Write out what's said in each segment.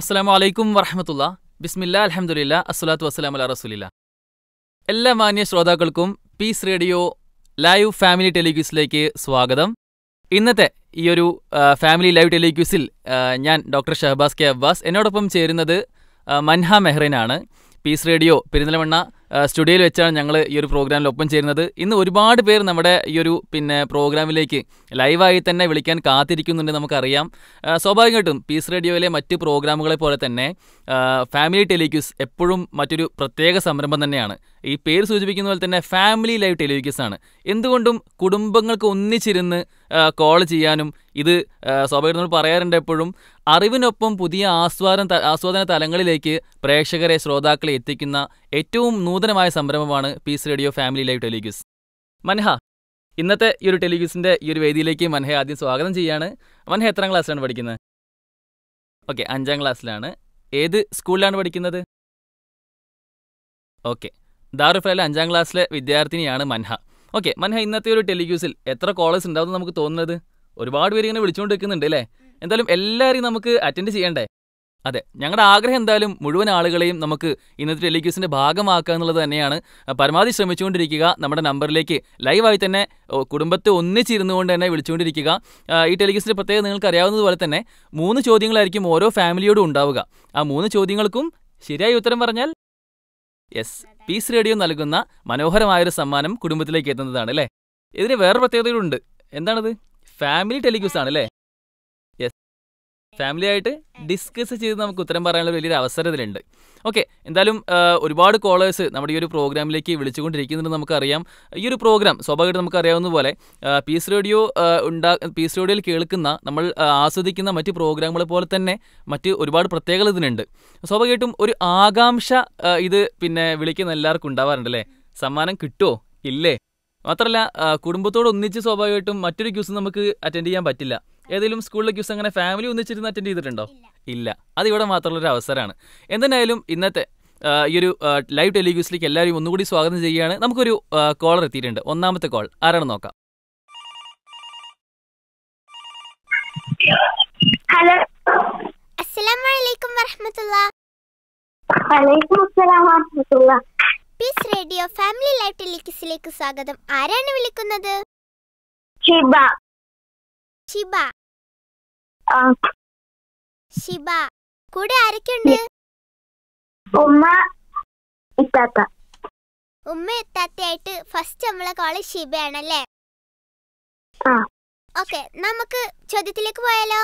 അസ്സാം വലൈക്കും വറഹമത്തുള്ള ബിസ്മില്ല അലഹമുല്ല അസ്സലാത്തു വസ്സലാം അല്ല റസൂലില്ല എല്ലാ മാന്യ ശ്രോതാക്കൾക്കും പീസ് റേഡിയോ ലൈവ് ഫാമിലി ടെലിക്യൂസിലേക്ക് സ്വാഗതം ഇന്നത്തെ ഈ ഒരു ഫാമിലി ലൈവ് ടെലിക്യൂസിൽ ഞാൻ ഡോക്ടർ ഷഹബാസ് കെ അബ്ബാസ് എന്നോടൊപ്പം ചേരുന്നത് മൻഹ മെഹ്റിനാണ് പീസ് റേഡിയോ പെരുന്നലമണ്ണ സ്റ്റുഡിയോയിൽ വെച്ചാണ് ഞങ്ങൾ ഈ ഒരു പ്രോഗ്രാമിൽ ഒപ്പം ചേരുന്നത് ഇന്ന് ഒരുപാട് പേർ നമ്മുടെ ഈ ഒരു പിന്നെ പ്രോഗ്രാമിലേക്ക് ലൈവായി തന്നെ വിളിക്കാൻ കാത്തിരിക്കുന്നുണ്ട് നമുക്കറിയാം സ്വാഭാവികമായിട്ടും പീസ് റേഡിയോയിലെ മറ്റ് പ്രോഗ്രാമുകളെ പോലെ തന്നെ ഫാമിലി ടെലിക്യൂസ് എപ്പോഴും മറ്റൊരു പ്രത്യേക സംരംഭം തന്നെയാണ് ഈ പേര് സൂചിപ്പിക്കുന്ന പോലെ തന്നെ ഫാമിലി ലൈവ് ടെലിവിക്യൂസ് ആണ് എന്തുകൊണ്ടും കുടുംബങ്ങൾക്ക് ഒന്നിച്ചിരുന്ന് കോൾ ചെയ്യാനും ഇത് സ്വാഭാവികമായിട്ടും നമ്മൾ പറയാറുണ്ട് എപ്പോഴും അറിവിനൊപ്പം പുതിയ ആസ്വാദന ആസ്വാദന തലങ്ങളിലേക്ക് പ്രേക്ഷകരെ ശ്രോതാക്കളെ എത്തിക്കുന്ന ഏറ്റവും നൂതനമായ സംരംഭമാണ് Peace radio family live telequiz മൻഹ ഇന്നത്തെ ഈ ഒരു ടെലിഗ്യൂസിൻ്റെ ഈ ഒരു വേദിയിലേക്ക് മൻഹ ആദ്യം സ്വാഗതം ചെയ്യാണ് മൻഹ എത്രാം ക്ലാസ്സിലാണ് പഠിക്കുന്നത് ഓക്കെ അഞ്ചാം ക്ലാസ്സിലാണ് ഏത് സ്കൂളിലാണ് പഠിക്കുന്നത് ഓക്കെ ദാറുഫയിലെ അഞ്ചാം ക്ലാസ്സിലെ വിദ്യാർത്ഥിനിയാണ് മൻഹ ഓക്കെ മൻഹ ഇന്നത്തെ ഒരു ടെലിഗ്യൂസിൽ എത്ര കോളേജ് ഉണ്ടാവും നമുക്ക് തോന്നുന്നത് ഒരുപാട് പേര് ഇങ്ങനെ വിളിച്ചുകൊണ്ട് നിൽക്കുന്നുണ്ട് അല്ലേ എന്തായാലും എല്ലാവരെയും നമുക്ക് അറ്റൻഡ് ചെയ്യണ്ടേ അതെ ഞങ്ങളുടെ ആഗ്രഹം എന്തായാലും മുഴുവൻ ആളുകളെയും നമുക്ക് ഇന്നത്തെ ടെലിക്യൂസിൻ്റെ ഭാഗമാക്കുക എന്നുള്ളത് തന്നെയാണ് പരമാവധി ശ്രമിച്ചുകൊണ്ടിരിക്കുക നമ്മുടെ നമ്പറിലേക്ക് ലൈവായി തന്നെ കുടുംബത്തെ ഒന്നിച്ചിരുന്നു കൊണ്ട് തന്നെ വിളിച്ചുകൊണ്ടിരിക്കുക ഈ ടെലിക്യൂസിൻ്റെ പ്രത്യേകത നിങ്ങൾക്ക് അറിയാവുന്നതുപോലെ തന്നെ മൂന്ന് ചോദ്യങ്ങളായിരിക്കും ഓരോ ഫാമിലിയോടും ഉണ്ടാവുക ആ മൂന്ന് ചോദ്യങ്ങൾക്കും ശരിയായ ഉത്തരം പറഞ്ഞാൽ യെസ് പീസ് റേഡിയോ നൽകുന്ന മനോഹരമായൊരു സമ്മാനം കുടുംബത്തിലേക്ക് എത്തുന്നതാണ് അല്ലേ ഇതിന് വേറെ പ്രത്യേകതകളുണ്ട് എന്താണത് ഫാമിലി ടെലിക്യൂസ് ആണ് അല്ലേ ഫാമിലി ആയിട്ട് ഡിസ്കസ് ചെയ്ത് നമുക്ക് ഉത്തരം പറയാനുള്ള വലിയൊരു അവസരം ഇതിലുണ്ട് ഓക്കെ എന്തായാലും ഒരുപാട് കോളേഴ്സ് നമ്മുടെ ഈ ഒരു പ്രോഗ്രാമിലേക്ക് വിളിച്ചുകൊണ്ടിരിക്കുന്നുണ്ട് നമുക്കറിയാം ഈ ഒരു പ്രോഗ്രാം സ്വാഭാവികമായിട്ട് നമുക്കറിയാവുന്ന പോലെ പീസ് റേഡിയോ ഉണ്ടാ പീസ് റേഡിയോയിൽ കേൾക്കുന്ന നമ്മൾ ആസ്വദിക്കുന്ന മറ്റ് പ്രോഗ്രാമുകളെ പോലെ തന്നെ മറ്റ് ഒരുപാട് പ്രത്യേകത ഇതിനുണ്ട് സ്വാഭാവികമായിട്ടും ഒരു ആകാംക്ഷ ഇത് പിന്നെ വിളിക്കുന്ന എല്ലാവർക്കും ഉണ്ടാവാറുണ്ട് അല്ലേ സമ്മാനം കിട്ടുമോ ഇല്ലേ മാത്രമല്ല കുടുംബത്തോട് ഒന്നിച്ച് സ്വാഭാവികമായിട്ടും മറ്റൊരു ക്യൂസ് നമുക്ക് അറ്റൻഡ് ചെയ്യാൻ പറ്റില്ല ഏതെങ്കിലും സ്കൂളിലേക്ക് ദിവസം അങ്ങനെ ഫാമിലി ഒന്നിച്ചിരുന്ന് അറ്റൻഡ് ചെയ്തിട്ടുണ്ടോ ഇല്ല അതിവിടെ മാത്രമുള്ള ഒരു അവസരമാണ് എന്തായാലും ഇന്നത്തെ ഈ ഒരു ലൈവ് ടെലിഗ്യൂസിലേക്ക് എല്ലാവരും ഒന്നുകൂടി സ്വാഗതം ചെയ്യുകയാണ് നമുക്കൊരു കോളർ എത്തിയിട്ടുണ്ട് ഒന്നാമത്തെ കോൾ ആരാണ് നോക്കാം hello Peace radio family live സ്വാഗതം ആരാണ് വിളിക്കുന്നത് ഷിബ ഷിബ ശിബ കൂടെ ആരൊക്കെയുണ്ട് ഉമ്മ ഇത്താത്ത ഉമ്മ ഇത്താത്തയായിട്ട് ഫസ്റ്റ് നമ്മളെ കോളേജ് ശിബയാണല്ലേ ഓക്കെ നമുക്ക് ചോദ്യത്തിലേക്ക് പോയാലോ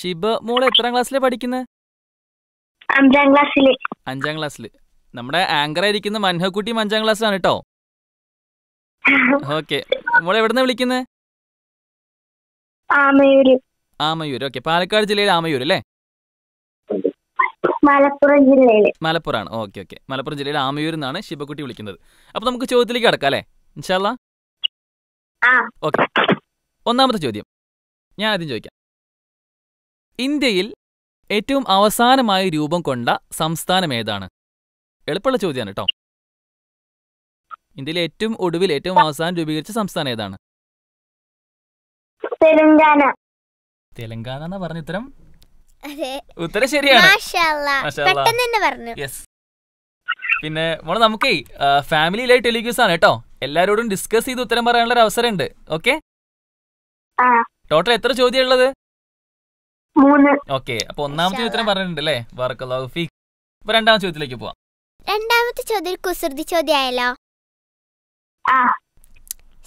ശിബ മോള് എത്രാം ക്ലാസ്സിലെ പഠിക്കുന്നത് അഞ്ചാം ക്ലാസ്സില് അഞ്ചാം ക്ലാസ്സില് നമ്മുടെ ആങ്കർ ആയിരിക്കുന്ന മൻഹക്കുട്ടിയും അഞ്ചാം ക്ലാസ്സാണ് കേട്ടോ ഓക്കെ മോളെ എവിടുന്ന് വിളിക്കുന്നത് ആമയൂര് ഓക്കെ പാലക്കാട് ജില്ലയിലെ ആമയൂർ അല്ലേ മലപ്പുറം ജില്ലയില് മലപ്പുറമാണ് ഓക്കെ ഓക്കെ മലപ്പുറം ജില്ലയിലെ ആമയൂരിൽ നിന്നാണ് ശിവക്കുട്ടി വിളിക്കുന്നത് അപ്പൊ നമുക്ക് ചോദ്യത്തിലേക്ക് കടക്കാം അല്ലേ ഓക്കെ ഒന്നാമത്തെ ചോദ്യം ഞാൻ ആദ്യം ചോദിക്കാം ഇന്ത്യയിൽ ഏറ്റവും അവസാനമായി രൂപം കൊണ്ട സംസ്ഥാനം ഏതാണ് എളുപ്പമുള്ള ചോദ്യമാണ് കേട്ടോ ഇന്ത്യയിലെ ഏറ്റവും ഒടുവിൽ ഏറ്റവും അവസാനം രൂപീകരിച്ച സംസ്ഥാനം ഏതാണ് തെലങ്കാന തെലങ്കാന എന്നാ പറഞ്ഞ ഉത്തരം ഉത്തരം ശരിയാണ് യെസ് പിന്നെ നമുക്ക് നമുക്കേ ഫാമിലിയിലെ ടെലിഗ്യൂസ് ആണ് കേട്ടോ എല്ലാരോടും ഡിസ്കസ് ചെയ്ത് ഉത്തരം പറയാനുള്ള ഒരു അവസരം ഉണ്ട് ഓക്കെ ടോട്ടൽ എത്ര ചോദ്യം ഉള്ളത് ഓക്കെ അപ്പൊ ഒന്നാമത്തെ ഉത്തരം പറഞ്ഞിട്ടുണ്ട് അല്ലേ വർക്കലോഫി രണ്ടാമത്തെ ചോദ്യത്തിലേക്ക് പോവാം രണ്ടാമത്തെ ചോദ്യം കുസൃതി ചോദ്യമായല്ലോ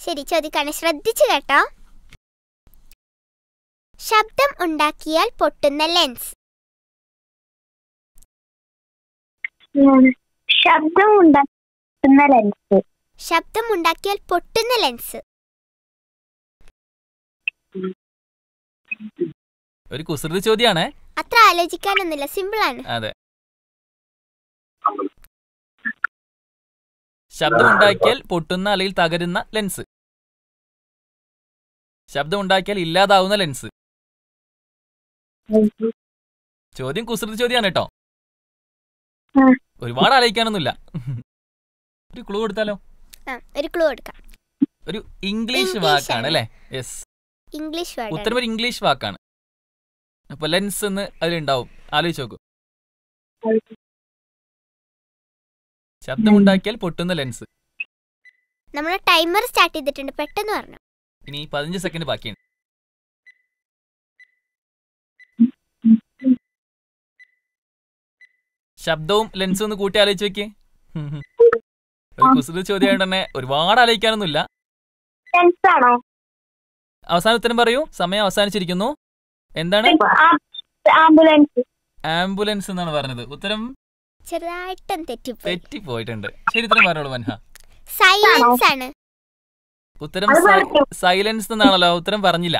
ശരി ചോദിക്കാണ് ശ്രദ്ധിച്ചു കേട്ടോ ശബ്ദം ഉണ്ടാക്കിയാൽ പൊട്ടുന്ന ലെൻസ് ശബ്ദം ഉണ്ടാക്കുന്ന ലെൻസ് ഉണ്ടാക്കിയാൽ പൊട്ടുന്ന ലെൻസ് ഒരു കുസൃതി ചോദ്യമാണ് അത്ര ആലോചിക്കാനൊന്നുമില്ല സിമ്പിൾ ആണ് അതെ ശബ്ദം ഉണ്ടാക്കിയാൽ പൊട്ടുന്ന അല്ലെങ്കിൽ തകരുന്ന ലെൻസ് ശബ്ദം ഉണ്ടാക്കിയാൽ ഇല്ലാതാവുന്ന ലെൻസ് ചോദ്യം കുസൃതി ചോദ്യമാണ് കേട്ടോ ഒരുപാട് ആലോചിക്കാനൊന്നുമില്ല ഒരു ക്ലൂ കൊടുത്താലോ ഒരു ക്ലൂ കൊടുക്കാം ഒരു ഇംഗ്ലീഷ് വാക്കാണ് അല്ലേ യെസ് ഇംഗ്ലീഷ് വാക്ക് ഉത്തരം ഒരു ഇംഗ്ലീഷ് വാക്കാണ് അപ്പൊ ലെൻസ് എന്ന് അതിലുണ്ടാവും ആലോചിച്ച് നോക്കൂ ശബ്ദമുണ്ടാക്കിയാൽ പൊട്ടുന്ന ലെൻസ് നമ്മുടെ ടൈമർ സ്റ്റാർട്ട് ചെയ്തിട്ടുണ്ട് പെട്ടെന്ന് പറഞ്ഞു ഇനി പതിനഞ്ച് സെക്കൻഡ് ബാക്കിയാണ് ശബ്ദവും ലെൻസും ഒന്ന് കൂട്ടി ആലോചിച്ച് വെക്കേ ഒരു കുസൃതി ചോദ്യമായിട്ട് തന്നെ ഒരുപാട് ആലോചിക്കാനൊന്നുമില്ല അവസാന ഉത്തരം പറയൂ സമയം അവസാനിച്ചിരിക്കുന്നു എന്താണ് ആംബുലൻസ് ആംബുലൻസ് എന്നാണ് പറഞ്ഞത് ഉത്തരം ചെറുതായിട്ടും തെറ്റി പോയിട്ടുണ്ട് ശരി ഉത്തരം പറഞ്ഞോളൂ മൻഹ സൈലൻസ് ആണ് ഉത്തരം സൈലൻസ് എന്നാണല്ലോ ഉത്തരം പറഞ്ഞില്ല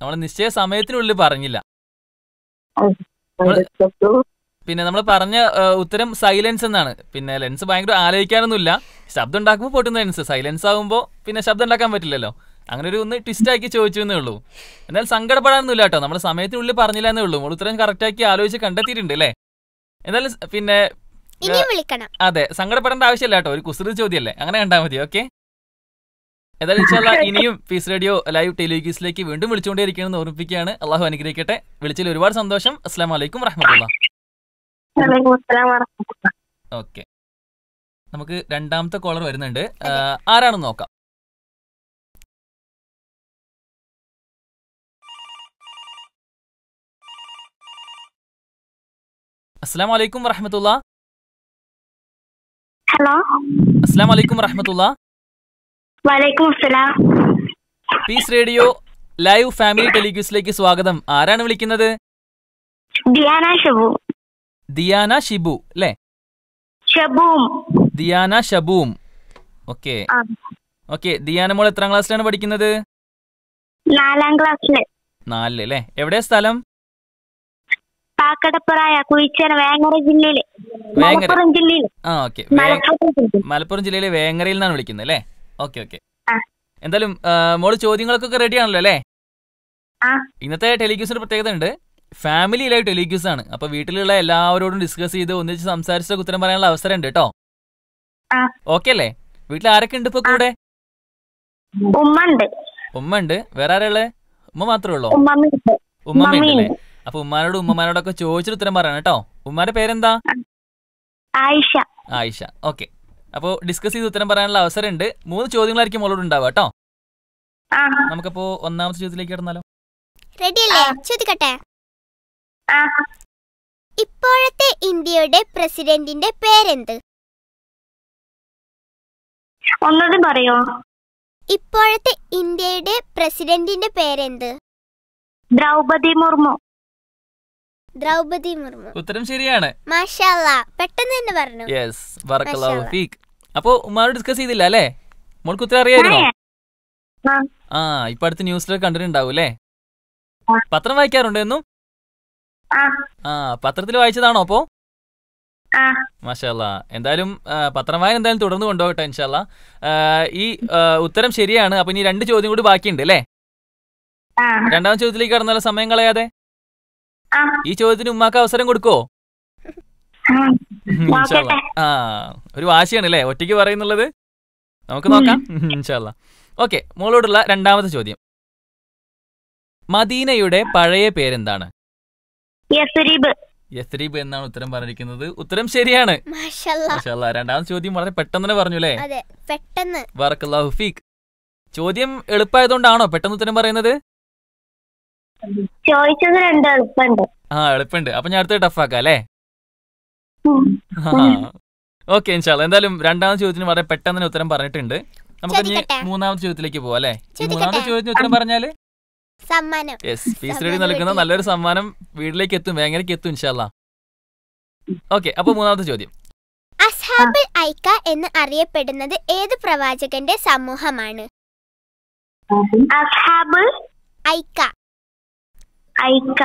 നമ്മൾ നിശ്ചയ സമയത്തിനുള്ളിൽ പറഞ്ഞില്ല പിന്നെ നമ്മൾ പറഞ്ഞ ഉത്തരം സൈലൻസ് എന്നാണ് പിന്നെ ലെൻസ് ഭയങ്കര ആലോചിക്കാനൊന്നുമില്ല ശബ്ദം ഉണ്ടാക്കുമ്പോൾ പൊട്ടുന്ന ലെൻസ് സൈലൻസ് ആകുമ്പോൾ പിന്നെ ശബ്ദം ഉണ്ടാക്കാൻ പറ്റില്ലല്ലോ അങ്ങനെ ഒരു ഒന്ന് ട്വിസ്റ്റ് ആക്കി ചോദിച്ചു എന്നേ ഉള്ളൂ എന്നാൽ സങ്കടപ്പെടാനൊന്നുമില്ല കേട്ടോ നമ്മൾ സമയത്തിനുള്ളിൽ പറഞ്ഞില്ല എന്നേ ഉള്ളൂ നമ്മൾ ഉത്തരം ആക്കി ആലോചിച്ച് കണ്ടെത്തിയിട്ടുണ്ട് അല്ലേ എന്നാലും പിന്നെ അതെ സങ്കടപ്പെടേണ്ട ആവശ്യമില്ല കേട്ടോ ഒരു കുസൃതി ചോദ്യമല്ലേ അങ്ങനെ കണ്ടാൽ മതി ഓക്കെ ഏതായാലും ഇനിയും പീസ് റേഡിയോ ലൈവ് ടെലിവിസിലേക്ക് വീണ്ടും ഇരിക്കണമെന്ന് ഓർമ്മിപ്പിക്കുകയാണ് അള്ളാഹു അനുഗ്രഹിക്കട്ടെ വിളിച്ചതിൽ ഒരുപാട് സന്തോഷം അസ്സാം വലൈക്കും വറഹമത്തുള്ള ഓക്കെ നമുക്ക് രണ്ടാമത്തെ കോളർ വരുന്നുണ്ട് ആരാണെന്ന് നോക്കാം അസ്സാം വലൈക്കും വറഹമത്തുള്ള ഹലോ അസ്സാം വലൈക്കും വറഹമത്തുള്ള വലൈക്കും അസ്സലാം പീസ് റേഡിയോ ലൈവ് ഫാമിലി ടെലിക്യൂസിലേക്ക് സ്വാഗതം ആരാണ് വിളിക്കുന്നത് ഡിയാന ഷബു ദിയാന ഷിബു അല്ലേ ഷബൂം ദിയാന ഷബൂം ഓക്കെ ഓക്കെ ദിയാന മോൾ എത്രാം ക്ലാസ്സിലാണ് പഠിക്കുന്നത് നാലാം ക്ലാസ്സില് നാലില് അല്ലേ സ്ഥലം വേങ്ങര വേങ്ങര മലപ്പുറം ആ മലപ്പുറം ജില്ലയിലെ വേങ്ങരയിൽ നിന്നാണ് വിളിക്കുന്നത് അല്ലേ ഓക്കെ ഓക്കെ എന്തായാലും മോള് ചോദ്യങ്ങൾക്കൊക്കെ റെഡി ആണല്ലോ അല്ലേ ആ ഇന്നത്തെ ടെലിക്യൂസിന്റെ പ്രത്യേകത ഉണ്ട് ഫാമിലി ലൈവ് ടെലിക്യൂസ് ആണ് അപ്പൊ വീട്ടിലുള്ള എല്ലാവരോടും ഡിസ്കസ് ചെയ്ത് ഒന്നിച്ച് സംസാരിച്ചൊക്കെ ഉത്തരം പറയാനുള്ള അവസരം ഉണ്ട് കേട്ടോ ഓക്കെ അല്ലേ വീട്ടിൽ ആരൊക്കെ ഉണ്ട് ഇപ്പൊ കൂടെ ഉമ്മ ഉണ്ട് വേറെ ആരാള് ഉമ്മ മാത്രമേ ഉള്ളൂ ഉമ്മമ്മയുണ്ടല്ലേ അപ്പൊ ഉമ്മാനോടും ഉമ്മമാരോടൊക്കെ ചോദിച്ചിട്ട് ഉത്തരം പറയണം കേട്ടോ ഉമ്മാന്റെ പേരെന്താ ആയിഷ ആയിഷ ഓക്കെ അപ്പോൾ ഡിസ്കസ് ചെയ്ത് ഉത്തരം പറയാനുള്ള ഉണ്ട് മൂന്ന് ചോദ്യങ്ങളായിരിക്കും മോളോട് ഉണ്ടാവുക കേട്ടോ നമുക്കപ്പോ ഒന്നാമത്തെ ചോദ്യത്തിലേക്ക് കടന്നാലോ റെഡിയല്ലേ ചോദിക്കട്ടെ ഇപ്പോഴത്തെ ഇന്ത്യയുടെ പ്രസിഡന്റിന്റെ പേരെന്ത് ഒന്നത് പറയോ ഇപ്പോഴത്തെ ഇന്ത്യയുടെ പ്രസിഡന്റിന്റെ പേരെന്ത് ദ്രൗപതി മുർമു ദ്രൗപതി മുർമു ഉത്തരം ശരിയാണ് മാഷാല്ല പെട്ടെന്ന് തന്നെ പറഞ്ഞു യെസ് ഫീക്ക് അപ്പോ ഉമ്മാരോട് ഡിസ്കസ് ചെയ്തില്ല അല്ലേ മോൾക്ക് ഉത്തരം അറിയായിരുന്നോ ആ ഇപ്പൊ അടുത്ത് ന്യൂസിലൊക്കെ കണ്ടിട്ടുണ്ടാവും അല്ലേ പത്രം വായിക്കാറുണ്ടോ എന്നും ആ പത്രത്തിൽ വായിച്ചതാണോ അപ്പോ മാഷാ എന്തായാലും പത്രം വായന എന്തായാലും തുടർന്ന് കൊണ്ടുപോകട്ടെ ഇൻഷാല്ല ഈ ഉത്തരം ശരിയാണ് അപ്പൊ ഇനി രണ്ട് ചോദ്യം കൂടി ബാക്കിയുണ്ട് അല്ലേ രണ്ടാം ചോദ്യത്തിലേക്ക് കടന്നാലോ സമയം കളയാതെ ഈ ചോദ്യത്തിന് ഉമ്മാക്ക് അവസരം കൊടുക്കോ ആ ഒരു വാശിയാണ് അല്ലേ ഒറ്റയ്ക്ക് പറയുന്നുള്ളത് നമുക്ക് നോക്കാം ഇൻഷാല്ല ഓക്കെ മോളോടുള്ള രണ്ടാമത്തെ ചോദ്യം മദീനയുടെ പഴയ പേരെന്താണ് യസ്രീബ് എന്നാണ് ഉത്തരം പറഞ്ഞിരിക്കുന്നത് ഉത്തരം ശരിയാണ് രണ്ടാമത്തെ ചോദ്യം വളരെ പെട്ടെന്ന് തന്നെ പറഞ്ഞു അല്ലേ പെട്ടെന്ന് ചോദ്യം എളുപ്പമായതുകൊണ്ടാണോ പെട്ടെന്ന് ഉത്തരം പറയുന്നത് ആ എളുപ്പമുണ്ട് അപ്പൊ ഞാൻ അടുത്ത ടഫ് അല്ലേ ഓക്കെ ഇൻഷാല്ല എന്തായാലും രണ്ടാമത്തെ ചോദ്യത്തിന് വളരെ പെട്ടെന്ന് ഉത്തരം പറഞ്ഞിട്ടുണ്ട് നമുക്ക് മൂന്നാമത്തെ ചോദ്യത്തിലേക്ക് പോവാം അല്ലെ മൂന്നാമത്തെ ചോദ്യത്തിന് ഉത്തരം പറഞ്ഞാല് സമ്മാനം നൽകുന്ന നല്ലൊരു സമ്മാനം വീട്ടിലേക്ക് എത്തും വേങ്ങനക്ക് എത്തും ഓക്കെ അപ്പൊ മൂന്നാമത്തെ ചോദ്യം അസ്ഹാബുൽ ഐക്ക എന്ന് അറിയപ്പെടുന്നത് ഏത് പ്രവാചകന്റെ സമൂഹമാണ് അസ്ഹാബുൽ ഐക്ക ഐക്ക